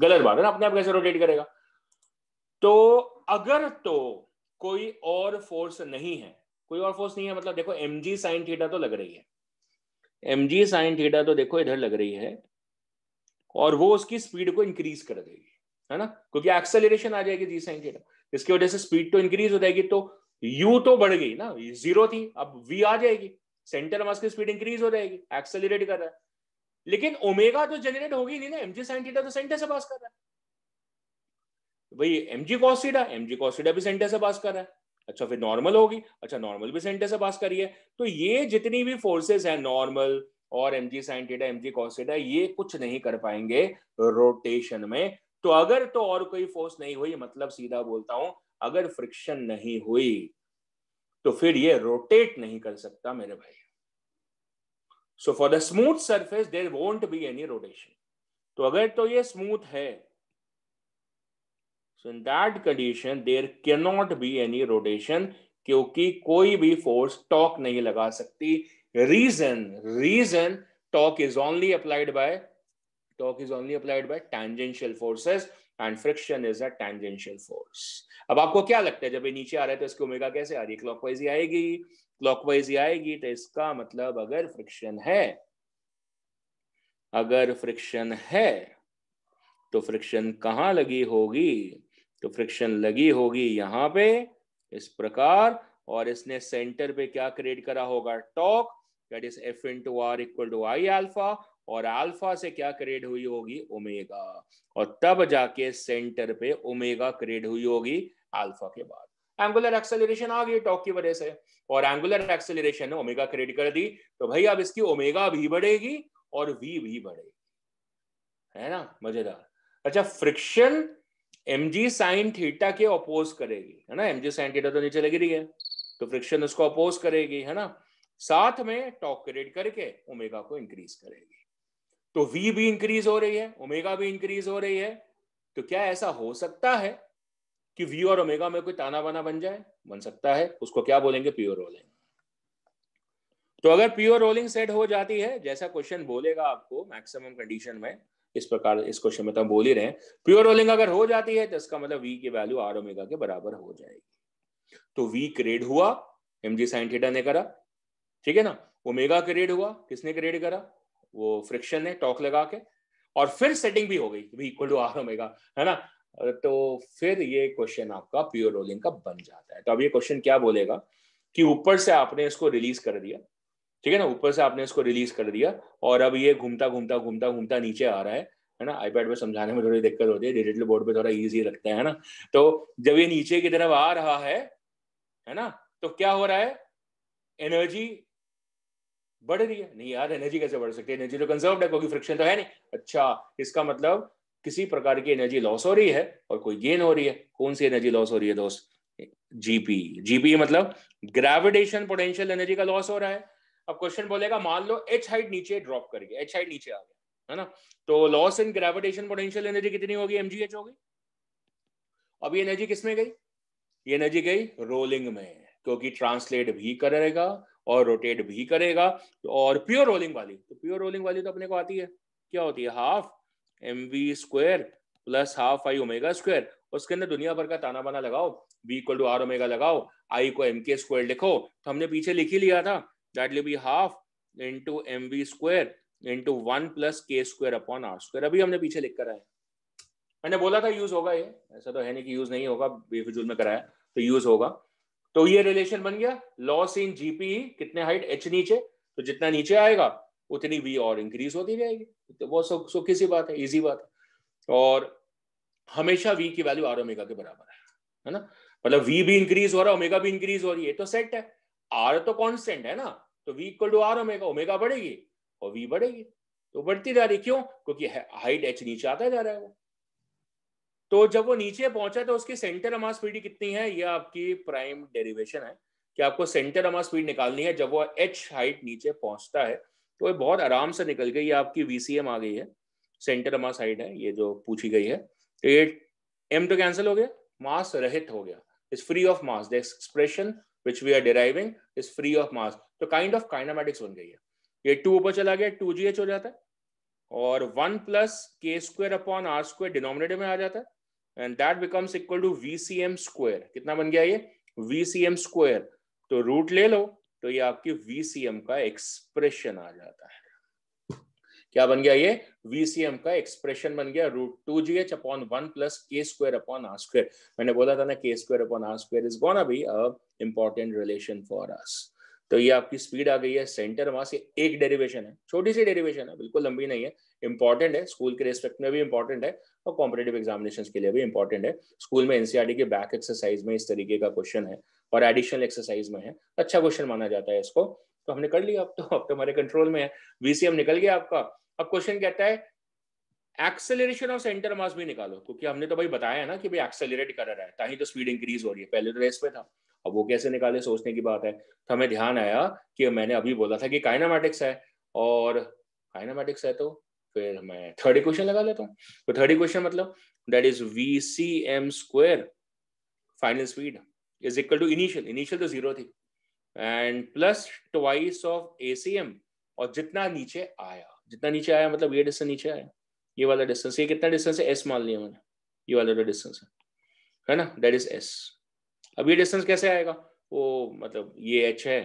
गलत बात है ना अपने आप कैसे रोटेट करेगा तो अगर तो कोई और फोर्स नहीं है कोई और फोर्स नहीं है मतलब देखो एम जी साइन थीटा तो लग रही है एम जी साइन थीटा तो देखो इधर लग रही है और वो उसकी स्पीड को इंक्रीज कर देगी है ना क्योंकि एक्सेलरेशन आ जाएगी जी साइन थीटा इसकी वजह से स्पीड तो इंक्रीज हो जाएगी तो यू तो बढ़ गई ना जीरो थी अब वी आ जाएगी सेंटर मास की स्पीड इंक्रीज हो जाएगी एक्सेलरेट कर रहा है लेकिन ओमेगा तो जनरेट होगी नहीं ना एमजी साइन थीटा तो सेंटर से पास कर रहा है भाई MG cos theta MG cos theta भी सेंटर से पास कर रहा है अच्छा फिर नॉर्मल होगी अच्छा नॉर्मल भी सेंटर से पास करिए तो ये जितनी भी फोर्सेस हैं नॉर्मल और M G sine theta M G cos ये कुछ नहीं कर पाएंगे रोटेशन में तो अगर तो और कोई फोर्स नहीं हुई मतलब सीधा बोलता हूं अगर फ्रिक्शन नहीं हुई तो फिर ये रोटेट नहीं कर सकता मेरे भाई so for the smooth surface there won't be any rotation तो अगर तो ये स्मूथ है सो इन दैट कंडीशन देर के नॉट बी एनी रोटेशन क्योंकि कोई भी फोर्स टॉक नहीं लगा सकती reason reason torque is only applied by torque is only applied by tangential forces and friction is a tangential force अब आपको क्या लगता है जब ये नीचे आ रहा है तो इसकी ओमेगा कैसे आ रही है क्लॉकवाइज ही आएगी क्लॉकवाइज ही आएगी तो इसका मतलब अगर फ्रिक्शन है अगर फ्रिक्शन है तो फ्रिक्शन कहां लगी होगी तो फ्रिक्शन लगी होगी यहां पे इस प्रकार और इसने सेंटर पे क्या क्रिएट करा होगा torque that is F into R equal to I alpha और अल्फा से क्या क्रिएट हुई होगी ओमेगा और तब जाके सेंटर पे ओमेगा क्रिएट हुई होगी अल्फा के बाद एंगुलर एक्सेलरेशन आ गई टॉक की वजह से और एंगुलर एक्सेलरेशन ने ओमेगा क्रिएट कर दी तो भाई अब इसकी ओमेगा भी बढ़ेगी और वी भी बढ़ेगी है ना मजेदार अच्छा friction M G sine theta के अपोज करेगी है ना एम जी साइन थीटा तो नीचे लगी रही है तो फ्रिक्शन उसको अपोज करेगी है ना साथ में टॉक क्रिएट करके ओमेगा को इंक्रीज करेगी तो वी भी इंक्रीज हो रही है ओमेगा भी इंक्रीज हो रही है तो क्या ऐसा हो सकता है कि वी और ओमेगा में कोई ताना बाना बन जाए बन सकता है उसको क्या बोलेंगे प्योर रोलिंग तो अगर प्योर रोलिंग सेट हो जाती है जैसा क्वेश्चन बोलेगा आपको मैक्सिमम कंडीशन में इस प्रकार इस क्वेश्चन में तो हम बोल ही रहे हैं प्योर रोलिंग अगर हो जाती है तो इसका मतलब वी की वैल्यू आर ओमेगा के बराबर हो जाएगी तो वी क्रेड हुआ एम जी साइन थीटा ने करा ठीक है ना ओमेगा क्रेड हुआ किसने क्रेड करा वो फ्रिक्शन है टॉक लगा के और फिर सेटिंग भी हो गई भी इक्वल टू आर ओमेगा है ना तो फिर ये क्वेश्चन आपका प्योर रोलिंग का बन जाता है तो अब ये क्वेश्चन क्या बोलेगा कि ऊपर से आपने इसको रिलीज कर दिया ठीक है ना ऊपर से आपने इसको रिलीज कर दिया और अब ये घूमता घूमता घूमता घूमता नीचे आ रहा है है ना आईपैड पे समझाने में थोड़ी दिक्कत होती है डिजिटल बोर्ड पे थोड़ा इजी लगता है ना तो जब ये नीचे की तरफ आ रहा है है ना तो क्या हो रहा है एनर्जी बढ़ रही है नहीं यार एनर्जी कैसे बढ़ सकती है एनर्जी तो कंजर्व है क्योंकि फ्रिक्शन तो है नहीं अच्छा इसका मतलब किसी प्रकार की एनर्जी लॉस हो रही है और कोई गेन हो रही है कौन सी एनर्जी लॉस हो रही है दोस्त जीपी जीपी मतलब ग्रेविटेशन पोटेंशियल एनर्जी का लॉस हो रहा है अब क्वेश्चन बोलेगा मान लो एच हाइट नीचे ड्रॉप कर गया एच हाइट नीचे आ गया है ना तो loss in gravitation potential energy कितनी होगी एमजीएच हो गई अब ये एनर्जी किसमें गई ये एनर्जी गई रोलिंग में क्योंकि ट्रांसलेट भी करेगा और रोटेट भी करेगा और प्योर रोलिंग वाली तो प्योर रोलिंग वाली तो अपने को आती है क्या होती है half M V square plus half I omega square उसके अंदर दुनिया भर का ताना बाना लगाओ V equal to are omega लगाओ आई को एम के स्क्वायर लिखो तो हमने पीछे लिख ही लिया था that will be half into M we square into one plus K square upon R square अभी हमने पीछे लिख कर आया मैंने बोला था यूज होगा ये ऐसा तो है नहीं कि यूज नहीं होगा बेफिजूल में कराया तो यूज होगा तो ये रिलेशन बन गया लॉस इन जीपी कितने हाइट एच नीचे तो जितना नीचे आएगा उतनी वी और इंक्रीज होती जाएगी तो वो सो, सो किसी बात है इजी बात है और हमेशा वी की वैल्यू आर ओमेगा के बराबर है है ना मतलब वी भी इंक्रीज हो रहा है ओमेगा भी इंक्रीज हो रही है तो सेट है आर तो कॉन्स्टेंट है ना तो we equal to are omega omega बढ़ेगी और वी बढ़ेगी तो बढ़ती जा रही क्यों क्योंकि हाइट एच नीचे आता जा रहा है वो तो जब वो नीचे पहुंचा तो उसकी सेंटर अमा स्पीड कितनी है ये आपकी प्राइम डेरिवेशन है कि आपको सेंटर अमा स्पीड निकालनी है जब वो एच हाइट नीचे पहुंचता है तो ये बहुत आराम से निकल गई ये आपकी वीसीएम आ गई है सेंटर अमा साइड है ये जो पूछी गई है तो ये एम तो कैंसिल हो गया मास रहित हो गया is free of mass the expression which we are deriving is free of mass तो काइंड ऑफ काइनामेटिक्स बन गई है ये टू ऊपर चला गया टू जी एच हो जाता है और one plus K square upon R square denominator में आ जाता है and that becomes equal to VCM square कितना बन गया ये वीसीएम स्क्वायर तो रूट ले लो तो ये आपकी वीसीएम का एक्सप्रेशन आ जाता है क्या बन गया ये VCM का एक्सप्रेशन बन गया root two G H upon one plus K square upon R square मैंने बोला था ना K square upon R square is gonna अभी इंपॉर्टेंट रिलेशन फॉर अस तो ये आपकी स्पीड आ गई है सेंटर मास ये एक डेरिवेशन है छोटी सी डेरिवेशन है बिल्कुल लंबी नहीं है इंपॉर्टेंट है स्कूल के रिस्पेक्ट में भी इंपॉर्टेंट है और कॉम्पिटेटिव एग्जामिनेशन के लिए भी इंपॉर्टेंट है स्कूल में एनसीआर e के बैक एक्सरसाइज में इस तरीके का क्वेश्चन है और एडिशनल एक्सरसाइज में है अच्छा क्वेश्चन माना जाता है इसको तो हमने कर लिया अब तो अब तो हमारे कंट्रोल में है वीसीएम निकल गया आपका अब क्वेश्चन कहता है एक्सेलरेशन ऑफ सेंटर मास भी निकालो क्योंकि हमने तो भाई बताया है ना कि भाई एक्सेलरेट कर रहा है ताकि तो स्पीड इंक्रीज हो रही है पहले तो रेस पे था अब वो कैसे निकाले सोचने की बात है तो हमें ध्यान आया कि मैंने अभी बोला था कि काइनामेटिक्स है और काइनामेटिक्स है तो फिर मैं थर्ड इक्वेशन लगा लेता हूँ थर्ड तो इक्वेशन मतलब that is V C M square final speed is equal to initial initial तो जीरो थी and plus twice of A C M और जितना नीचे आया जितना नीचे आया मतलब ये डिस्टेंस नीचे आया ये वाला डिस्टेंस ये कितना डिस्टेंस है एस मान लिया मैंने ये वाला जो तो डिस्टेंस है है ना दैट इज एस अब ये डिस्टेंस कैसे आएगा वो मतलब ये एच है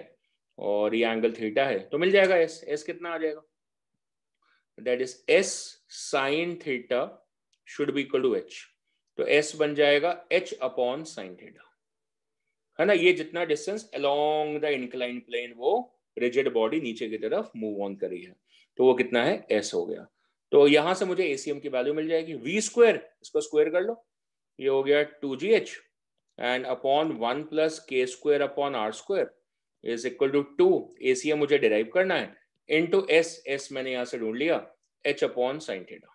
और ये एंगल थीटा है तो मिल जाएगा एस एस कितना आ जाएगा that is S sine theta should be equal to H तो एस बन जाएगा एच अपॉन साइन थीटा है ना ये जितना distance along the incline plane वो रिजिड बॉडी नीचे की तरफ मूव ऑन करी है तो वो कितना है एस हो गया तो यहां से मुझे एसीएम की वैल्यू मिल जाएगी वी स्क्वेयर इसको स्क्वेयर कर लो ये हो गया two G H and upon one plus K square upon R square is equal to two ACM मुझे डिराइव करना है इंटू एस एस मैंने यहां से ढूंढ लिया एच अपॉन साइन थीटा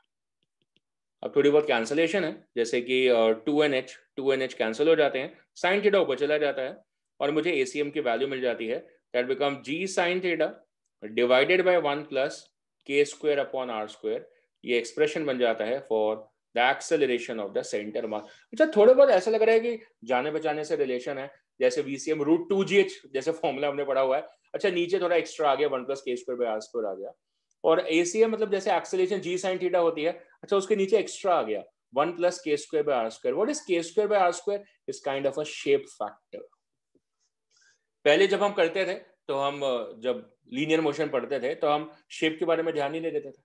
अब थोड़ी बहुत कैंसलेशन है जैसे कि two N H two N H cancel हो जाते हैं साइन थीटा ऊपर चला जाता है और मुझे ए सी एम की वैल्यू मिल जाती है that become G sine theta divided by one plus K square upon R square ये एक्सप्रेशन बन जाता है for the acceleration of the centre mass अच्छा थोड़े बहुत ऐसा लग रहा है कि जाने बचाने से रिलेशन है जैसे VCM root two G H जैसे फॉर्मूला हमने पढ़ा हुआ है अच्छा नीचे थोड़ा एक्स्ट्रा आ गया one plus K square by R square आ गया और ए सी एम मतलब जैसे एक्सेलेशन जी साइन थीटा होती है अच्छा उसके नीचे एक्स्ट्रा आ गया one plus K square by R square what is K square by R square is kind of a shape factor पहले जब हम करते थे तो हम जब लीनियर मोशन पढ़ते थे तो हम शेप के बारे में ध्यान ही नहीं देते थे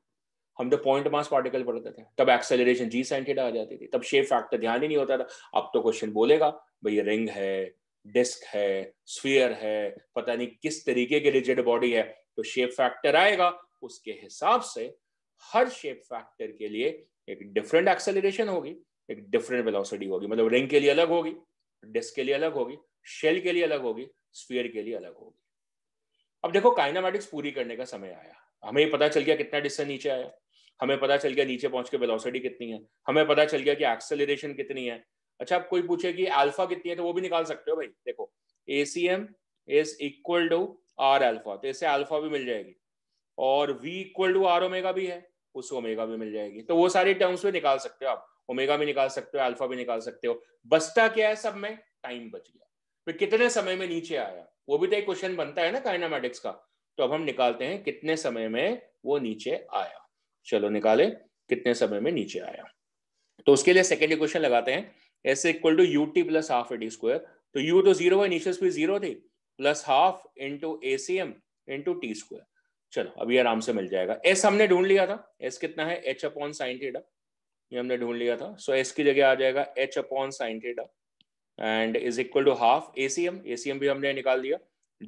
हम जो पॉइंट मास पार्टिकल पढ़ते थे तब एक्सेलरेशन जी साइन थीटा आ जाती थी तब शेप फैक्टर ध्यान ही नहीं होता था अब तो क्वेश्चन बोलेगा भाई रिंग है डिस्क है स्फीयर है पता नहीं किस तरीके की रिजिड बॉडी है तो शेप फैक्टर आएगा उसके हिसाब से हर शेप फैक्टर के लिए एक डिफरेंट एक्सेलरेशन होगी एक डिफरेंट वेलोसिटी होगी मतलब रिंग के लिए अलग होगी डिस्क के लिए अलग होगी शेल के लिए अलग होगी स्फीयर के लिए अलग होगी अब देखो काइनामेटिक्स पूरी करने का समय आया हमें पता चल गया कितना डिस्टेंस नीचे आया हमें पता चल गया नीचे पहुंच के वेलोसिटी कितनी है हमें पता चल गया कि एक्सेलरेशन कितनी है अच्छा आप कोई पूछे कि अल्फा कितनी है तो वो भी निकाल सकते हो भाई देखो A C M is equal to are alpha तो इससे अल्फा भी मिल जाएगी और V equal to are omega भी है उस ओमेगा भी मिल जाएगी तो वो सारी टर्म्स में निकाल सकते हो आप ओमेगा भी निकाल सकते हो अल्फा भी निकाल सकते हो बसता क्या है सब में टाइम बच गया फिर कितने समय में नीचे आया वो भी तो एक क्वेश्चन बनता है ना काइनामेटिक्स का तो अब हम निकालते हैं कितने समय में वो नीचे आया चलो निकाले कितने समय में नीचे आया तो उसके लिए सेकेंड इक्वेशन लगाते हैं s equal to U T plus half A T square तो u तो जीरो है इनिशियल स्पीड जीरो थी plus half into A C M into T square चलो अभी आराम से मिल जाएगा एस हमने ढूंढ लिया था एस कितना है एच अपॉन साइन थीटा ये हमने ढूंढ लिया था सो so, एस की जगह आ जाएगा H upon sine theta and is equal to half A C M A C M भी हमने निकाल दिया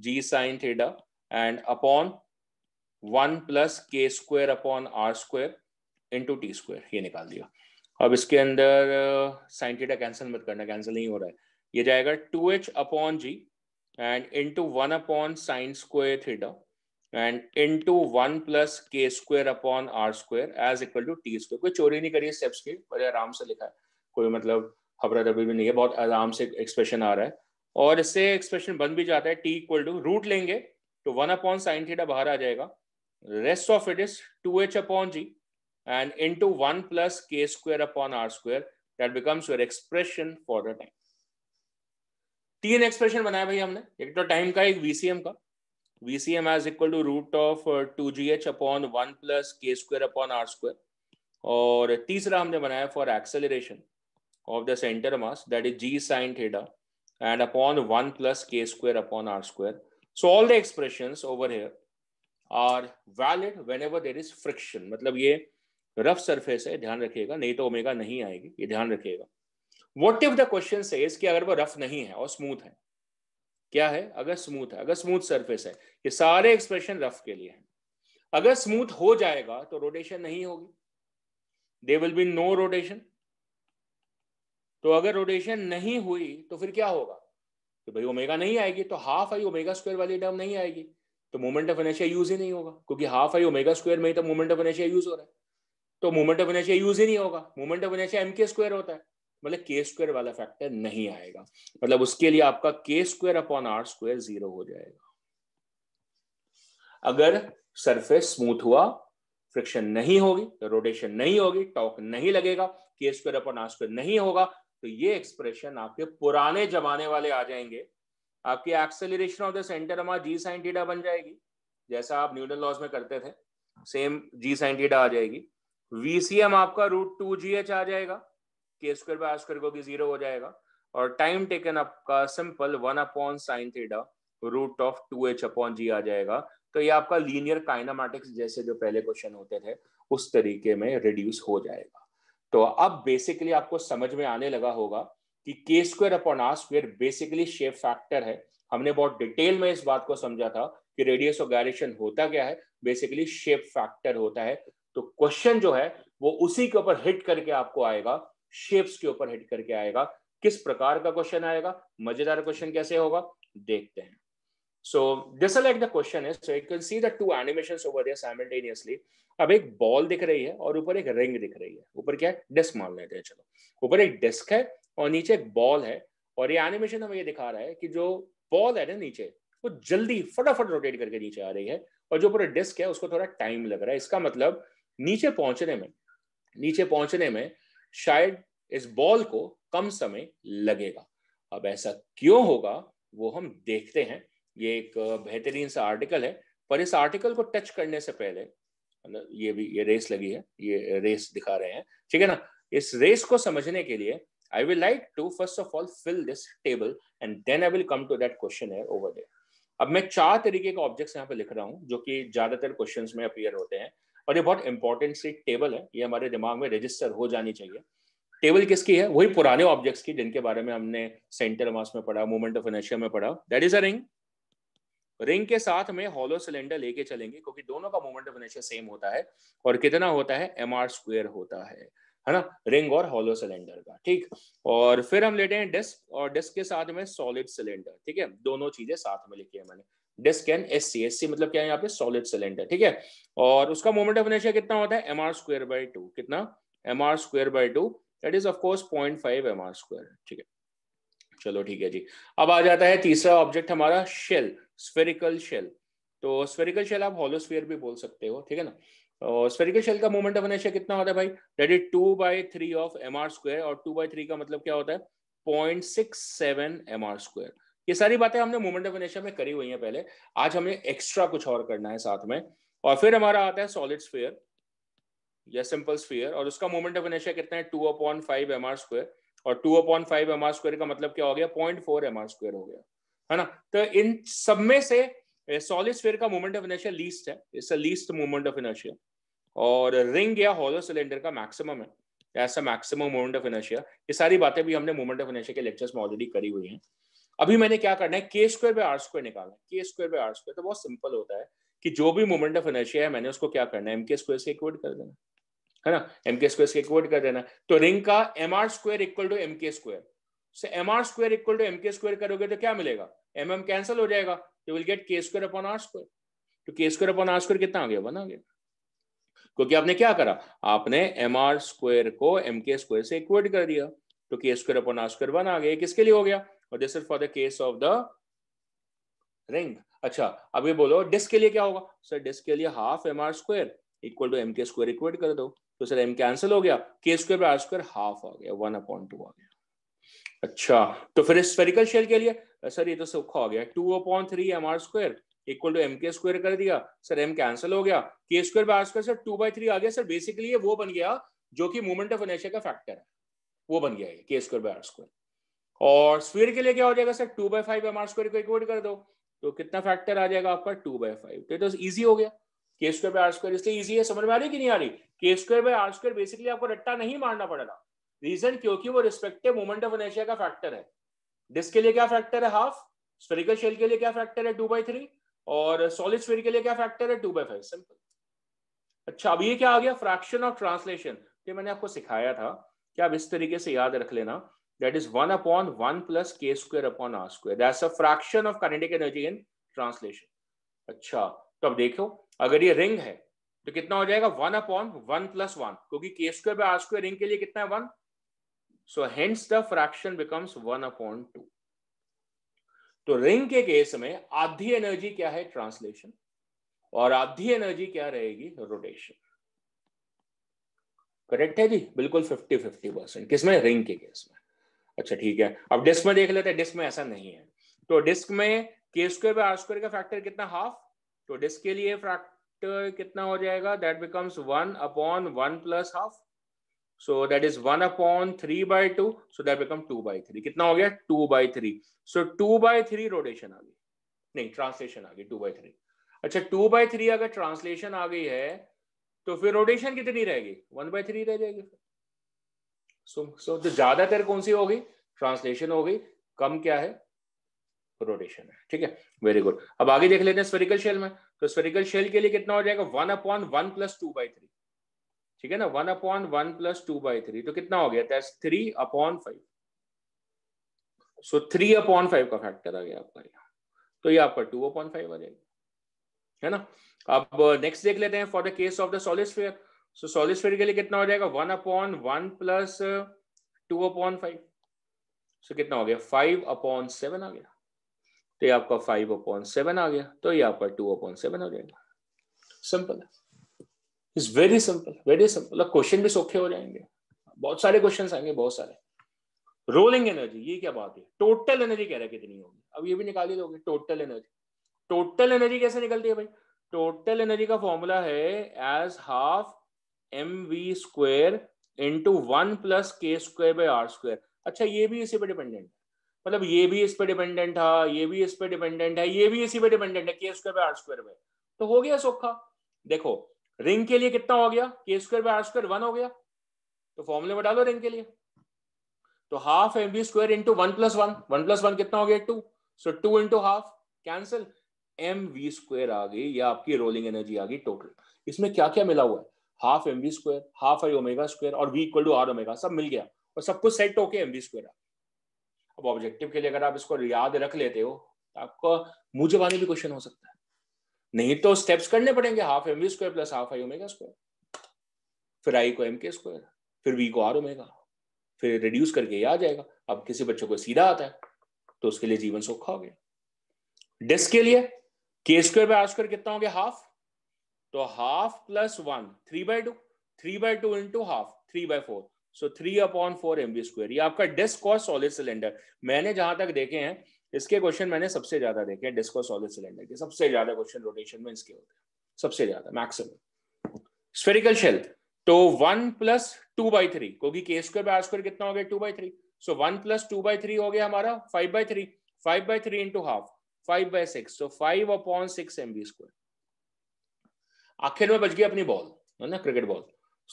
G sine theta and upon one plus K square upon R square into T square ये निकाल दिया अब इसके अंदर साइन थीटा कैंसिल मत करना कैंसिल नहीं हो रहा है ये जाएगा two H upon G and into one upon sine square theta and into one plus K square upon R square is equal to T square कोई चोरी नहीं करिए स्टेप्स की बड़े आराम से लिखा है कोई मतलब खबरा दबी भी नहीं है बहुत आराम से एक्सप्रेशन आ रहा है और इससे एक्सप्रेशन बन भी जाता है टी इक्वल टू रूट लेंगे तो वन अपॉन साइन थीटा बाहर आ जाएगा rest of it is two H upon G and into 1 plus k square upon r square. That becomes your expression for the time. तीन expression बनाया भाई हमने एक तो टाइम का एक वीसीएम का VCM is equal to root of two G H upon one plus K square upon R square और तीसरा हमने बनाया for acceleration of the centre mass that is G sine theta and upon 1 plus k square upon r square. So all the expressions over here are valid whenever there is friction. मतलब ये rough surface है ध्यान रखिएगा नहीं तो omega नहीं आएगी ये ध्यान रखिएगा what if the question says कि अगर वो रफ नहीं है और स्मूथ है क्या है अगर स्मूथ है अगर स्मूथ सरफेस है ये सारे एक्सप्रेशन रफ के लिए हैं अगर स्मूथ हो जाएगा तो रोटेशन नहीं होगी there will be no rotation तो अगर रोटेशन नहीं हुई तो फिर क्या होगा कि भाई ओमेगा नहीं आएगी तो हाफ आई ओमेगा स्क्वायर वाली टर्म नहीं आएगी तो मोमेंट ऑफ एनर्जी यूज ही नहीं होगा क्योंकि हाफ आई ओमेगा स्क्वायर में ही तो मोमेंट ऑफ एनर्जी यूज हो रहा है तो मोमेंट ऑफ इनर्शिया यूज ही नहीं होगा moment of inertia M K square होता है मतलब के स्क्वायर वाला फैक्टर नहीं आएगा मतलब उसके लिए आपका K square upon R square zero हो जाएगा अगर सरफेस स्मूथ हुआ फ्रिक्शन नहीं होगी तो रोटेशन नहीं होगी टॉक नहीं लगेगा के स्क्वायर अपॉन आर स्क्वायर नहीं होगा तो ये एक्सप्रेशन आपके पुराने जमाने वाले आ जाएंगे आपके acceleration of the centre G sine theta बन जाएगी जैसा आप न्यूटन लॉज में करते थे सेम जी साइन थीटा आ जाएगी वीसीएम आपका रूट टू जी एच आ जाएगा के स्क्र बाय स्क्र को भी जीरो हो जाएगा और टाइम टेकन आपका simple one upon sine theta root of two H upon G आ जाएगा तो ये आपका लीनियर काइनामेटिक्स जैसे जो पहले क्वेश्चन होते थे उस तरीके में रिड्यूस हो जाएगा तो अब बेसिकली आपको समझ में आने लगा होगा कि K square upon R square basically shape factor है हमने बहुत डिटेल में इस बात को समझा था कि रेडियस ऑफ गायरेशन होता क्या है बेसिकली शेप फैक्टर होता है तो क्वेश्चन जो है वो उसी के ऊपर हिट करके आपको आएगा शेप्स के ऊपर हिट करके आएगा किस प्रकार का क्वेश्चन आएगा मजेदार क्वेश्चन कैसे होगा देखते हैं so this like the question is so you can see the two animations over there अब एक बॉल दिख रही है और ऊपर एक रिंग दिख रही है ऊपर क्या है डेस्क मान लेते हैं चलो ऊपर एक डेस्क है और नीचे एक बॉल है और ये एनिमेशन हमें ये दिखा रहा है कि जो बॉल है ना नीचे वो जल्दी फटाफट रोटेट करके नीचे आ रही है और जो पूरा डिस्क है उसको थोड़ा टाइम लग रहा है इसका मतलब नीचे पहुंचने में नीचे पहुंचने में शायद इस बॉल को कम समय लगेगा अब ऐसा क्यों होगा वो हम देखते हैं ये एक बेहतरीन सा आर्टिकल है पर इस आर्टिकल को टच करने से पहले ये भी ये रेस लगी है ये रेस दिखा रहे हैं ठीक है ना इस रेस को समझने के लिए I will like to first of all fill this table and then I will come to that question over there अब मैं चार तरीके के ऑब्जेक्ट्स यहाँ पे लिख रहा हूँ जो कि ज्यादातर क्वेश्चंस में अपियर होते हैं और ये बहुत इंपॉर्टेंट सी टेबल है ये हमारे दिमाग में रजिस्टर हो जानी चाहिए टेबल किसकी है वही पुराने ऑब्जेक्ट्स की जिनके बारे में हमने सेंटर मास में पढ़ा मूवमेंट ऑफ इनर्शिया में पढ़ा that is a ring ring के साथ में हॉलो सिलेंडर लेके चलेंगे क्योंकि दोनों का मूवमेंट ऑफ इनर्शिया सेम होता है और कितना होता है एम आर स्क्वेयर होता है है ना रिंग और हॉलो सिलेंडर का ठीक और फिर हम लेते हैं डिस्क और डिस्क के साथ में सॉलिड सिलेंडर ठीक है दोनों चीजें साथ में लिखी है मैंने disc and S C S C मतलब क्या है यहाँ पे सॉलिड सिलेंडर ठीक है और उसका मोमेंट ऑफ इनर्शिया कितना होता है M R square by two कितना M R square by two that is of course point five M R square ठीक है चलो ठीक है जी अब आ जाता है तीसरा ऑब्जेक्ट हमारा शेल स्फेरिकल शेल तो स्फेरिकल शेल आप हॉलोस्फेयर भी बोल सकते हो ठीक है ना और स्फेरिकल शेल का मोमेंट ऑफ इनर्शिया कितना होता है भाई that is two by three of M R square और टू बाई थ्री का मतलब क्या होता है point six seven M R square ये सारी बातें हमने मूवमेंट ऑफ इनर्शिया में करी हुई हैं पहले आज हमें एक्स्ट्रा कुछ और करना है साथ में और फिर हमारा आता है सॉलिड स्फीयर या सिंपल स्फीयर और उसका मोमेंट ऑफ इनर्शिया कितना है two upon five M R square और two upon five M R square का मतलब क्या हो गया point four M R square हो गया है ना तो इन सब में से सॉलिड स्फीयर का मोमेंट ऑफ इनर्शिया लीस्ट है it's a least moment of inertia और रिंग या हॉलो सिलेंडर का मैक्सिमम है ऐसा मैक्सिमम मोमेंट ऑफ इनर्शिया ये सारी बातें भी हमने मोमेंट ऑफ इनर्शिया के लेक्चर्स में ऑलरेडी करी हुई हैं अभी मैंने क्या करना है K square by R square निकालना है K square by R square तो बहुत सिंपल होता है कि जो भी मोमेंट ऑफ इनर्शिया है मैंने उसको क्या करना है एमके स्क्वायर से इक्वेट कर देना है ना एम के स्क्वायर से इक्वेट कर देना तो रिंग का M R square equal to M K square से M R square equal to M K square करोगे तो क्या मिलेगा एम एम कैंसिल हो जाएगा तो will get K square upon R square तो K square upon R square कितना आ गया वन आ गया क्योंकि आपने क्या करा आपने एम आर स्क्वायर को एम के स्क्वायर से इक्वेट कर दिया तो K square upon R square one आ गया किसके लिए हो गया और this is for the case of the ring अच्छा अब ये बोलो डिस्क के लिए क्या होगा सर डिस्क के लिए half M R square equal to M K square equate कर दो तो सर एम कैंसिल हो गया K square R square half आ गया वन अपॉइंट टू आ गया अच्छा तो फिर स्पेरिकल शेल के लिए सर ये तो सौखा हो गया two upon three M R square equal to M K square कर दिया सर एम कैंसिल हो गया K square by R square sir two by three आ गया सर बेसिकली ये वो बन गया जो कि मोमेंट ऑफ इनर्शिया का फैक्टर है वो बन गया K square by R square और स्क्वेयर के लिए क्या हो जाएगा sir two by five M R square को इक्वेट कर दो तो कितना फैक्टर आ जाएगा आपका टू बाई फाइव तो, तो ईजी हो गया K square by R square इसलिए ईजी है समझ में आ रही कि नहीं आ रही K square by R square basically आपको रट्टा नहीं मारना पड़ेगा रीजन क्योंकि वो रिस्पेक्टिव मोमेंट ऑफ इनर्शिया का फैक्टर है डिस्क के लिए क्या फैक्टर है हाफ स्फेरिकल शेल के लिए क्या फैक्टर है टू बाई थ्री और सॉलिड स्फेयर के लिए क्या फैक्टर है टू बाई फाइव सिंपल अच्छा अब ये क्या आ गया फ्रैक्शन ऑफ ट्रांसलेशन ये मैंने आपको सिखाया था कि आप इस तरीके से याद रख लेना that is 1 upon 1 plus k square upon r square. That's a fraction of kinetic energy in translation. acha to ab dekho agar ye ring hai to kitna ho jayega 1 upon 1 plus 1 kyunki k square by r square ring ke liye kitna hai 1 so hence the fraction becomes 1 upon 2 तो ring के case में आधी energy क्या है translation और आधी energy क्या रहेगी रोटेशन करेक्ट है जी बिल्कुल फिफ्टी फिफ्टी परसेंट किसमें रिंग के केस में अच्छा ठीक है अब डिस्क में देख लेते हैं डिस्क में ऐसा नहीं है तो डिस्क में K square by R square का फैक्टर कितना हाफ तो डिस्क के लिए फैक्टर कितना हो जाएगा that becomes one upon one plus half so that is one upon three by two so that become two by three कितना हो गया two by three so two by three rotation आ गई नहीं ट्रांसलेशन आ गई टू बाई थ्री अच्छा two by three अगर ट्रांसलेशन आ गई है तो फिर रोटेशन कितनी रहेगी वन बाई थ्री रह जाएगी फिर सो सो तो ज्यादातर कौन सी होगी ट्रांसलेशन होगी कम क्या है रोटेशन है ठीक है वेरी गुड अब आगे देख लेते हैं स्फेरिकल शेल में तो स्फेरिकल शेल के लिए कितना हो जाएगा one upon one plus two by three ठीक है ना one upon one plus two by three तो कितना हो गया that's three upon five so three upon five का फैक्टर आ गया आपका यहाँ तो ये आपका टू अपॉन फाइव आ जाएगा है ना अब नेक्स्ट देख लेते हैं for the case of the solid sphere so solid sphere के लिए कितना हो जाएगा one upon one plus two upon five so कितना हो गया फाइव अपॉन सेवन आ गया तो ये आपका फाइव अपॉन सेवन आ गया तो ये आपका टू अपॉन सेवन हो जाएगा सिंपल है is very simple very simple question भी सौखे हो जाएंगे बहुत सारे क्वेश्चन आएंगे बहुत सारे रोलिंग एनर्जी ये क्या बात है टोटल एनर्जी कह रहा है कितनी होगी अब ये भी निकाल ही लोगे टोटल एनर्जी टोटल एनर्जी कैसे निकलती है भाई टोटल एनर्जी का फॉर्मूला है as half M V square into one plus K square by R square अच्छा ये भी इसी पे डिपेंडेंट है मतलब ये भी इस पे डिपेंडेंट था ये भी इस पे डिपेंडेंट है ये भी इसी पे डिपेंडेंट है K square by R square by तो हो गया सोखा देखो रिंग के लिए कितना हो गया K square by R square one हो गया तो फॉर्मूले में लो रिंग के लिए तो half M we square into one plus one one plus one कितना हो गया two so two into half cancel M we square आ गई या आपकी रोलिंग एनर्जी आ गई टोटल इसमें क्या क्या मिला हुआ है half M we square half I omega square और V equal to are omega सब मिल गया और सब कुछ सेट होके एम वी स्क्वायर अब ऑब्जेक्टिव के लिए अगर आप इसको याद रख लेते हो तो आपको मुंह जबानी भी क्वेश्चन हो सकता है नहीं तो स्टेप्स करने पड़ेंगे half M we square plus half I omega square फिर आई को एम के स्क्वायर फिर वी को आर ओमेगा फिर रिड्यूस करके ये आ जाएगा अब किसी बच्चों को सीधा आता है तो उसके लिए जीवन सौखा हो गया डिस्क के लिए के स्क्वायर बाय आर स्क्वायर कितना हो गया हाफ तो half plus one three by two three by two into half three by four so three upon four M B square ये आपका डिस्क और सॉलिड सिलेंडर मैंने जहां तक देखे हैं इसके क्वेश्चन मैंने सबसे ज्यादा देखे हैं डिस्क और सॉलिड सिलेंडर के सबसे ज्यादा क्वेश्चन रोटेशन में इसके होते हैं सबसे ज्यादा मैक्सिमम स्फेरिकल शेल तो one plus two by three क्योंकि के स्क्वायर बाय स्क्वायर कितना हो गया two by three so one plus two by three हो गया हमारा five by three five by three into half five by six so five upon six M B square आखिर में बच गई अपनी बॉल है ना क्रिकेट बॉल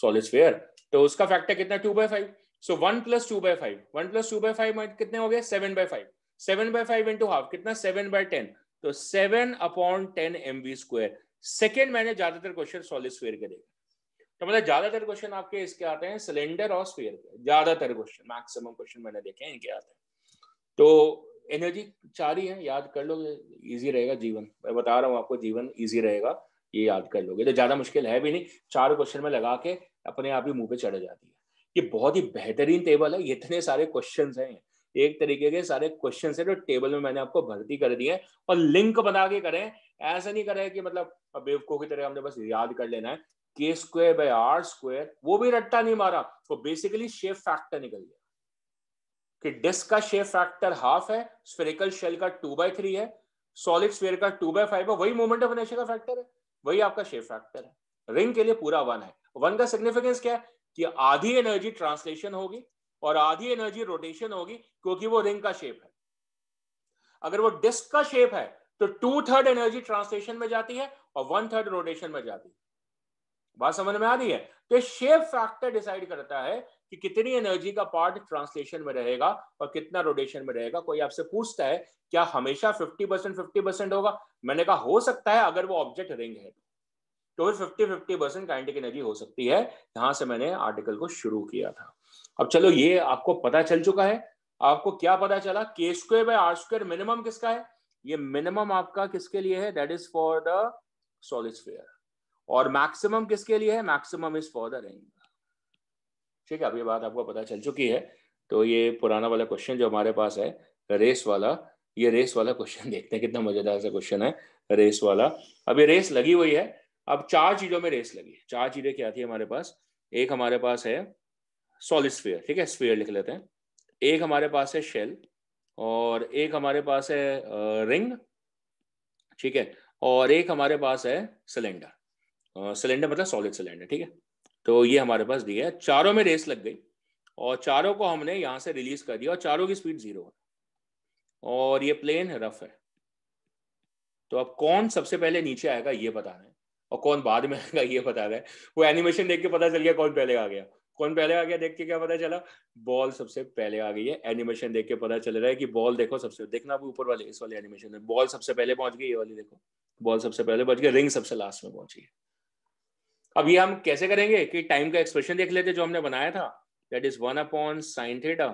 सॉलिड स्फेयर तो उसका फैक्टर कितना two by five so one plus two by five one plus two by five कितने हो गए seven by five seven by five into half कितना सेवन बाय टेन तो seven upon ten M B square second मैंने ज्यादातर question solid sphere के देखे तो मतलब ज्यादातर क्वेश्चन आपके इसके आते हैं सिलेंडर और स्फीयर के ज्यादातर क्वेश्चन मैक्सिमम क्वेश्चन मैंने देखे हैं इनके आते हैं तो एनर्जी चार ही है याद कर लो इजी रहेगा जीवन मैं बता रहा हूँ आपको जीवन इजी रहेगा ये याद कर लोगे तो ज्यादा मुश्किल है भी नहीं चार क्वेश्चन में लगा के अपने आप ही मुंह पे चढ़ जाती है ये बहुत ही बेहतरीन टेबल है इतने सारे क्वेश्चन हैं एक तरीके के सारे क्वेश्चन है जो तो टेबल में मैंने आपको भर्ती कर दिए है और लिंक बना के करें ऐसा नहीं करें कि मतलब बेवको की तरह हमने बस याद कर लेना है K square by R square वो भी रट्टा नहीं मारा वो बेसिकली शेप फैक्टर निकल गया कि डिस्क का शेप फैक्टर हाफ है स्फेरिकल शेल का टू बाय थ्री है सॉलिड स्फेयर का टू बाय फाइव है वही मोमेंट ऑफ इनर्शिया का फैक्टर है वही आपका शेप फैक्टर है रिंग के लिए पूरा वन है वन का सिग्निफिकेंस क्या है कि आधी एनर्जी ट्रांसलेशन होगी और आधी एनर्जी रोटेशन होगी क्योंकि वो रिंग का शेप है अगर वो डिस्क का शेप है तो टू थर्ड एनर्जी ट्रांसलेशन में जाती है और वन थर्ड रोटेशन में जाती है बात समझ में आ रही है तो शेप फैक्टर डिसाइड करता है कि कितनी एनर्जी का पार्ट ट्रांसलेशन में रहेगा और कितना रोटेशन में रहेगा कोई आपसे पूछता है क्या हमेशा 50 परसेंट फिफ्टी परसेंट होगा मैंने कहा हो सकता है अगर वो ऑब्जेक्ट रिंग है तो फिर fifty fifty percent kinetic energy हो सकती है यहां से मैंने आर्टिकल को शुरू किया था अब चलो ये आपको पता चल चुका है आपको क्या पता चला K square by R square minimum किसका है ये मिनिमम आपका किसके लिए है that is for the solid sphere और मैक्सिमम किसके लिए है maximum is for the ring ठीक है अब ये बात आपको पता चल चुकी है तो ये पुराना वाला क्वेश्चन जो हमारे पास है रेस वाला ये रेस वाला क्वेश्चन देखते हैं कितना मजेदार सा क्वेश्चन है रेस वाला अब ये रेस लगी हुई है अब चार चीजों में रेस लगी चार चीजें क्या थी हमारे पास एक हमारे पास है सॉलिड स्फीयर ठीक है स्फीयर लिख लेते हैं एक हमारे पास है शेल और एक हमारे पास है रिंग ठीक है और एक हमारे पास है सिलेंडर सिलेंडर मतलब सॉलिड सिलेंडर ठीक है तो ये हमारे पास दिया है चारों में रेस लग गई और चारों को हमने यहाँ से रिलीज कर दिया और चारों की स्पीड जीरो है और ये प्लेन रफ है तो अब कौन सबसे पहले नीचे आएगा ये बता रहे हैं और कौन बाद में आएगा ये बता रहे हैं वो एनिमेशन देख के पता चल गया कौन पहले आ गया कौन पहले आ गया देख के क्या पता चला बॉल सबसे पहले आ गई है एनिमेशन देख के पता चल रहा है कि बॉल देखो सबसे देखना आप ऊपर वाले इस वाले एनिमेशन में बॉल सबसे पहले पहुंच गई ये वाली देखो बॉल सबसे पहले पहुंच गई रिंग सबसे लास्ट में पहुंची है अब ये हम कैसे करेंगे कि टाइम का एक्सप्रेशन देख लेते जो हमने बनाया था that is one upon sine theta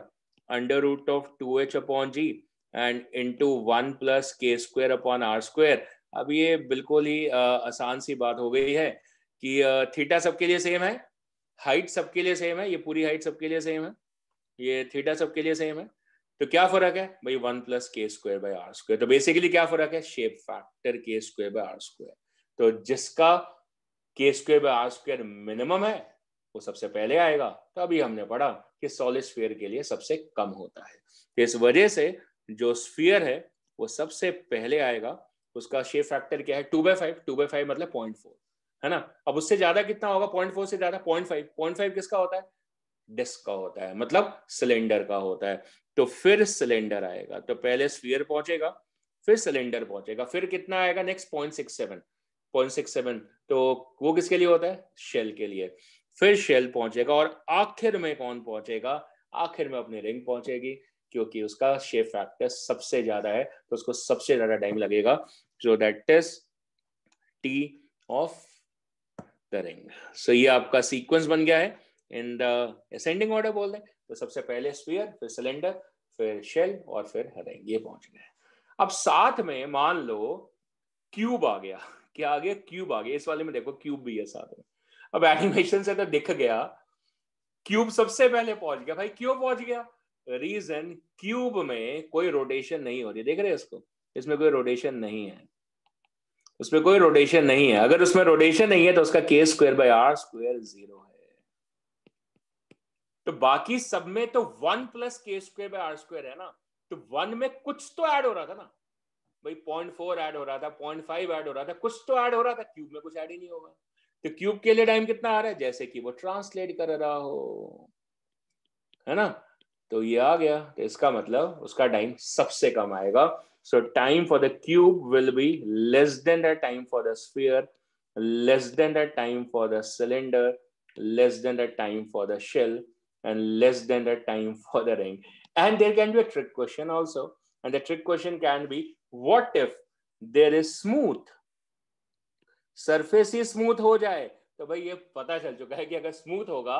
under root of two H upon G and into one plus K square upon R square अब ये बिल्कुल ही आसान सी बात हो गई है कि थीटा सबके लिए सेम है हाइट सबके लिए सेम है ये पूरी हाइट सबके लिए सेम है ये थीटा सबके लिए सेम है तो क्या फर्क है भाई one plus K square by R square तो बेसिकली क्या फर्क है shape factor K square by R square तो जिसका K square by R square minimum है वो सबसे पहले आएगा तभी हमने पढ़ा कि सॉलिड स्फीयर के लिए सबसे कम होता है तो इस वजह से जो स्फीयर है वो सबसे पहले आएगा उसका शेप फैक्टर क्या है two by five two by five मतलब पॉइंट फोर है ना अब उससे ज्यादा कितना होगा पॉइंट फोर से ज्यादा पॉइंट फाइव पॉइंट फाइव किसका होता है डिस्क का होता है मतलब सिलेंडर का होता है तो फिर सिलेंडर आएगा तो पहले स्फीयर पहुंचेगा फिर सिलेंडर पहुंचेगा फिर कितना आएगा next point six seven point six seven तो वो किसके लिए होता है शेल के लिए फिर शेल पहुंचेगा और आखिर में कौन पहुंचेगा आखिर में अपनी रिंग पहुंचेगी क्योंकि उसका शेप फैक्टर सबसे ज्यादा है तो उसको सबसे ज्यादा टाइम लगेगा so that is T of the ring so ये आपका सीक्वेंस बन गया है इन द असेंडिंग ऑर्डर बोल दें तो सबसे पहले स्पीयर फिर सिलेंडर फिर शेल और फिर रिंग ये पहुंच गए अब साथ में मान लो क्यूब आ गया क्या आ गया क्यूब आ गया इस वाले में देखो क्यूब भी है साथ में अब एनिमेशन से तो दिख गया क्यूब सबसे पहले पहुंच गया भाई क्यों पहुंच गया रीजन क्यूब में कोई रोटेशन नहीं हो रही देख रहे हैं इसको इसमें कोई रोटेशन नहीं है उसमें कोई रोटेशन नहीं है अगर उसमें रोटेशन नहीं है तो उसका K square by R square zero है तो बाकी सब में तो one plus K square by R square है ना तो वन में कुछ तो ऐड हो रहा था ना भाई पॉइंट फोर एड हो रहा था पॉइंट फाइव एड हो रहा था कुछ तो ऐड हो रहा था क्यूब में कुछ ऐड ही नहीं होगा तो क्यूब के लिए टाइम कितना आ रहा है जैसे कि वो ट्रांसलेट कर रहा हो है ना तो ये आ गया तो इसका मतलब उसका टाइम सबसे कम आएगा so time for the cube will be less than the time for the sphere less than the time for the cylinder less than the time for the shell and less than the time for the ring and there can be a trick question also and the trick question can be what if there is smooth surface ही smooth हो जाए तो भाई ये पता चल चुका है कि अगर स्मूथ होगा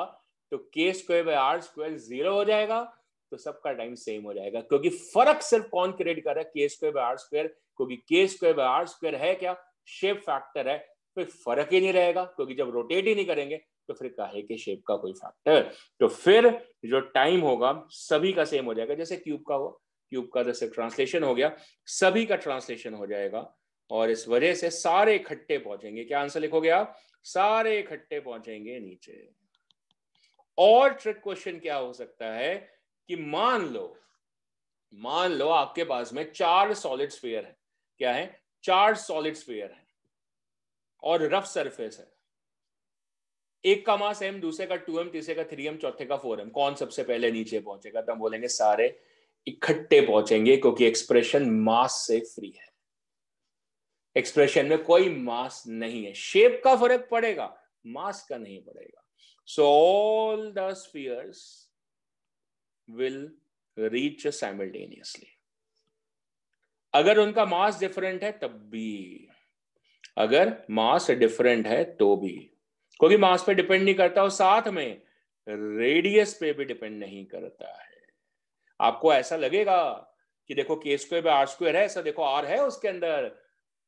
तो K square by R square zero हो जाएगा तो सबका टाइम सेम हो जाएगा क्योंकि फर्क सिर्फ कौन क्रिएट कर रहा है K square by R square क्योंकि K square by R square है क्या शेप फैक्टर है तो फर्क ही नहीं रहेगा क्योंकि जब रोटेट ही नहीं करेंगे तो फिर काहे के शेप का कोई फैक्टर तो फिर जो टाइम होगा सभी का सेम हो जाएगा जैसे क्यूब का हुआ क्यूब का जैसे तो ट्रांसलेशन हो गया सभी का ट्रांसलेशन हो जाएगा और इस वजह से सारे इकट्ठे पहुंचेंगे क्या आंसर लिखोगे आप सारे इकट्ठे पहुंचेंगे नीचे और ट्रिक क्वेश्चन क्या हो सकता है कि मान लो मान लो आपके पास में चार सॉलिड स्फीयर है क्या है चार सॉलिड स्फीयर है और रफ सरफेस है एक का मास एम दूसरे का टू एम तीसरे का थ्री एम चौथे का फोर एम कौन सबसे पहले नीचे पहुंचेगा तो हम बोलेंगे सारे इकट्ठे पहुंचेंगे क्योंकि एक्सप्रेशन मास से फ्री है एक्सप्रेशन में कोई मास नहीं है शेप का फर्क पड़ेगा मास का नहीं पड़ेगा so all the spheres will reach simultaneously अगर उनका मास डिफरेंट है तब भी अगर मास डिफरेंट है तो भी क्योंकि मास पे डिपेंड नहीं करता और साथ में रेडियस पे भी डिपेंड नहीं करता है आपको ऐसा लगेगा कि देखो के स्क्वेयर बाय आर स्क्वेयर है ऐसा देखो आर है उसके अंदर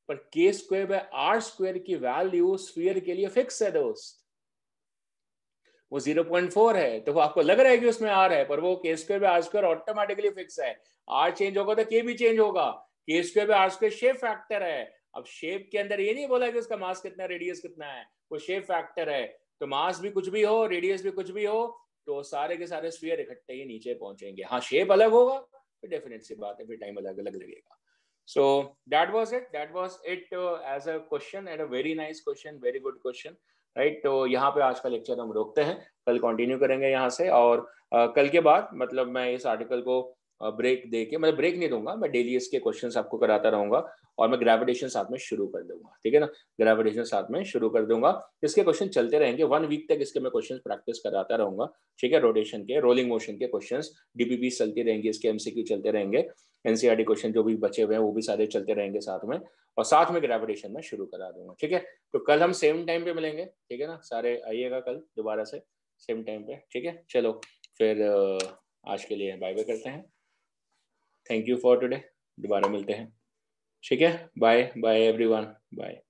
पर K square by R square की वैल्यू स्फीयर के लिए फिक्स है दोस्त वो 0.4 है तो वो आपको लग रहा है कि उसमें आर है पर वो K square by R square automatically fix है आर चेंज होगा तो के भी चेंज होगा K square by R square shape factor है अब शेप के अंदर ये नहीं बोला कि उसका मास कितना रेडियस कितना है वो शेप फैक्टर है तो मास भी कुछ भी हो रेडियस भी कुछ भी हो तो सारे के सारे स्फीयर इकट्ठे ही नीचे पहुंचेंगे हाँ शेप अलग होगा तो डेफिनेट सी बात है फिर टाइम अलग अलग लगेगा so that was it that was it as a question at a very nice question very good question right तो यहाँ पे आज का लेक्चर हम रोकते हैं कल कंटिन्यू करेंगे यहाँ से और uh, कल के बाद मतलब मैं इस आर्टिकल को ब्रेक दे के मतलब ब्रेक नहीं दूंगा मैं डेली इसके क्वेश्चन आपको कराता रहूंगा और मैं ग्रेविटेशन साथ में शुरू कर दूंगा ठीक है ना ग्रेविटेशन साथ में शुरू कर दूंगा इसके क्वेश्चन चलते रहेंगे वन वीक तक इसके मैं क्वेश्चन प्रैक्टिस कराता रहूंगा ठीक है रोटेशन के रोलिंग मोशन के क्वेश्चन डीपीपी चलती रहेंगे इसके एमसीक्यू चलते रहेंगे एनसीआरटी क्वेश्चन e जो भी बचे हुए हैं वो भी सारे चलते रहेंगे साथ में और साथ में ग्रेविटेशन में शुरू करा दूंगा ठीक है तो कल हम सेम टाइम पे मिलेंगे ठीक है ना सारे आइएगा कल दोबारा से सेम टाइम पे ठीक है चलो फिर आज के लिए बाय बाय करते हैं थैंक यू फॉर टुडे दोबारा मिलते हैं ठीक है बाय बाय एवरीवन बाय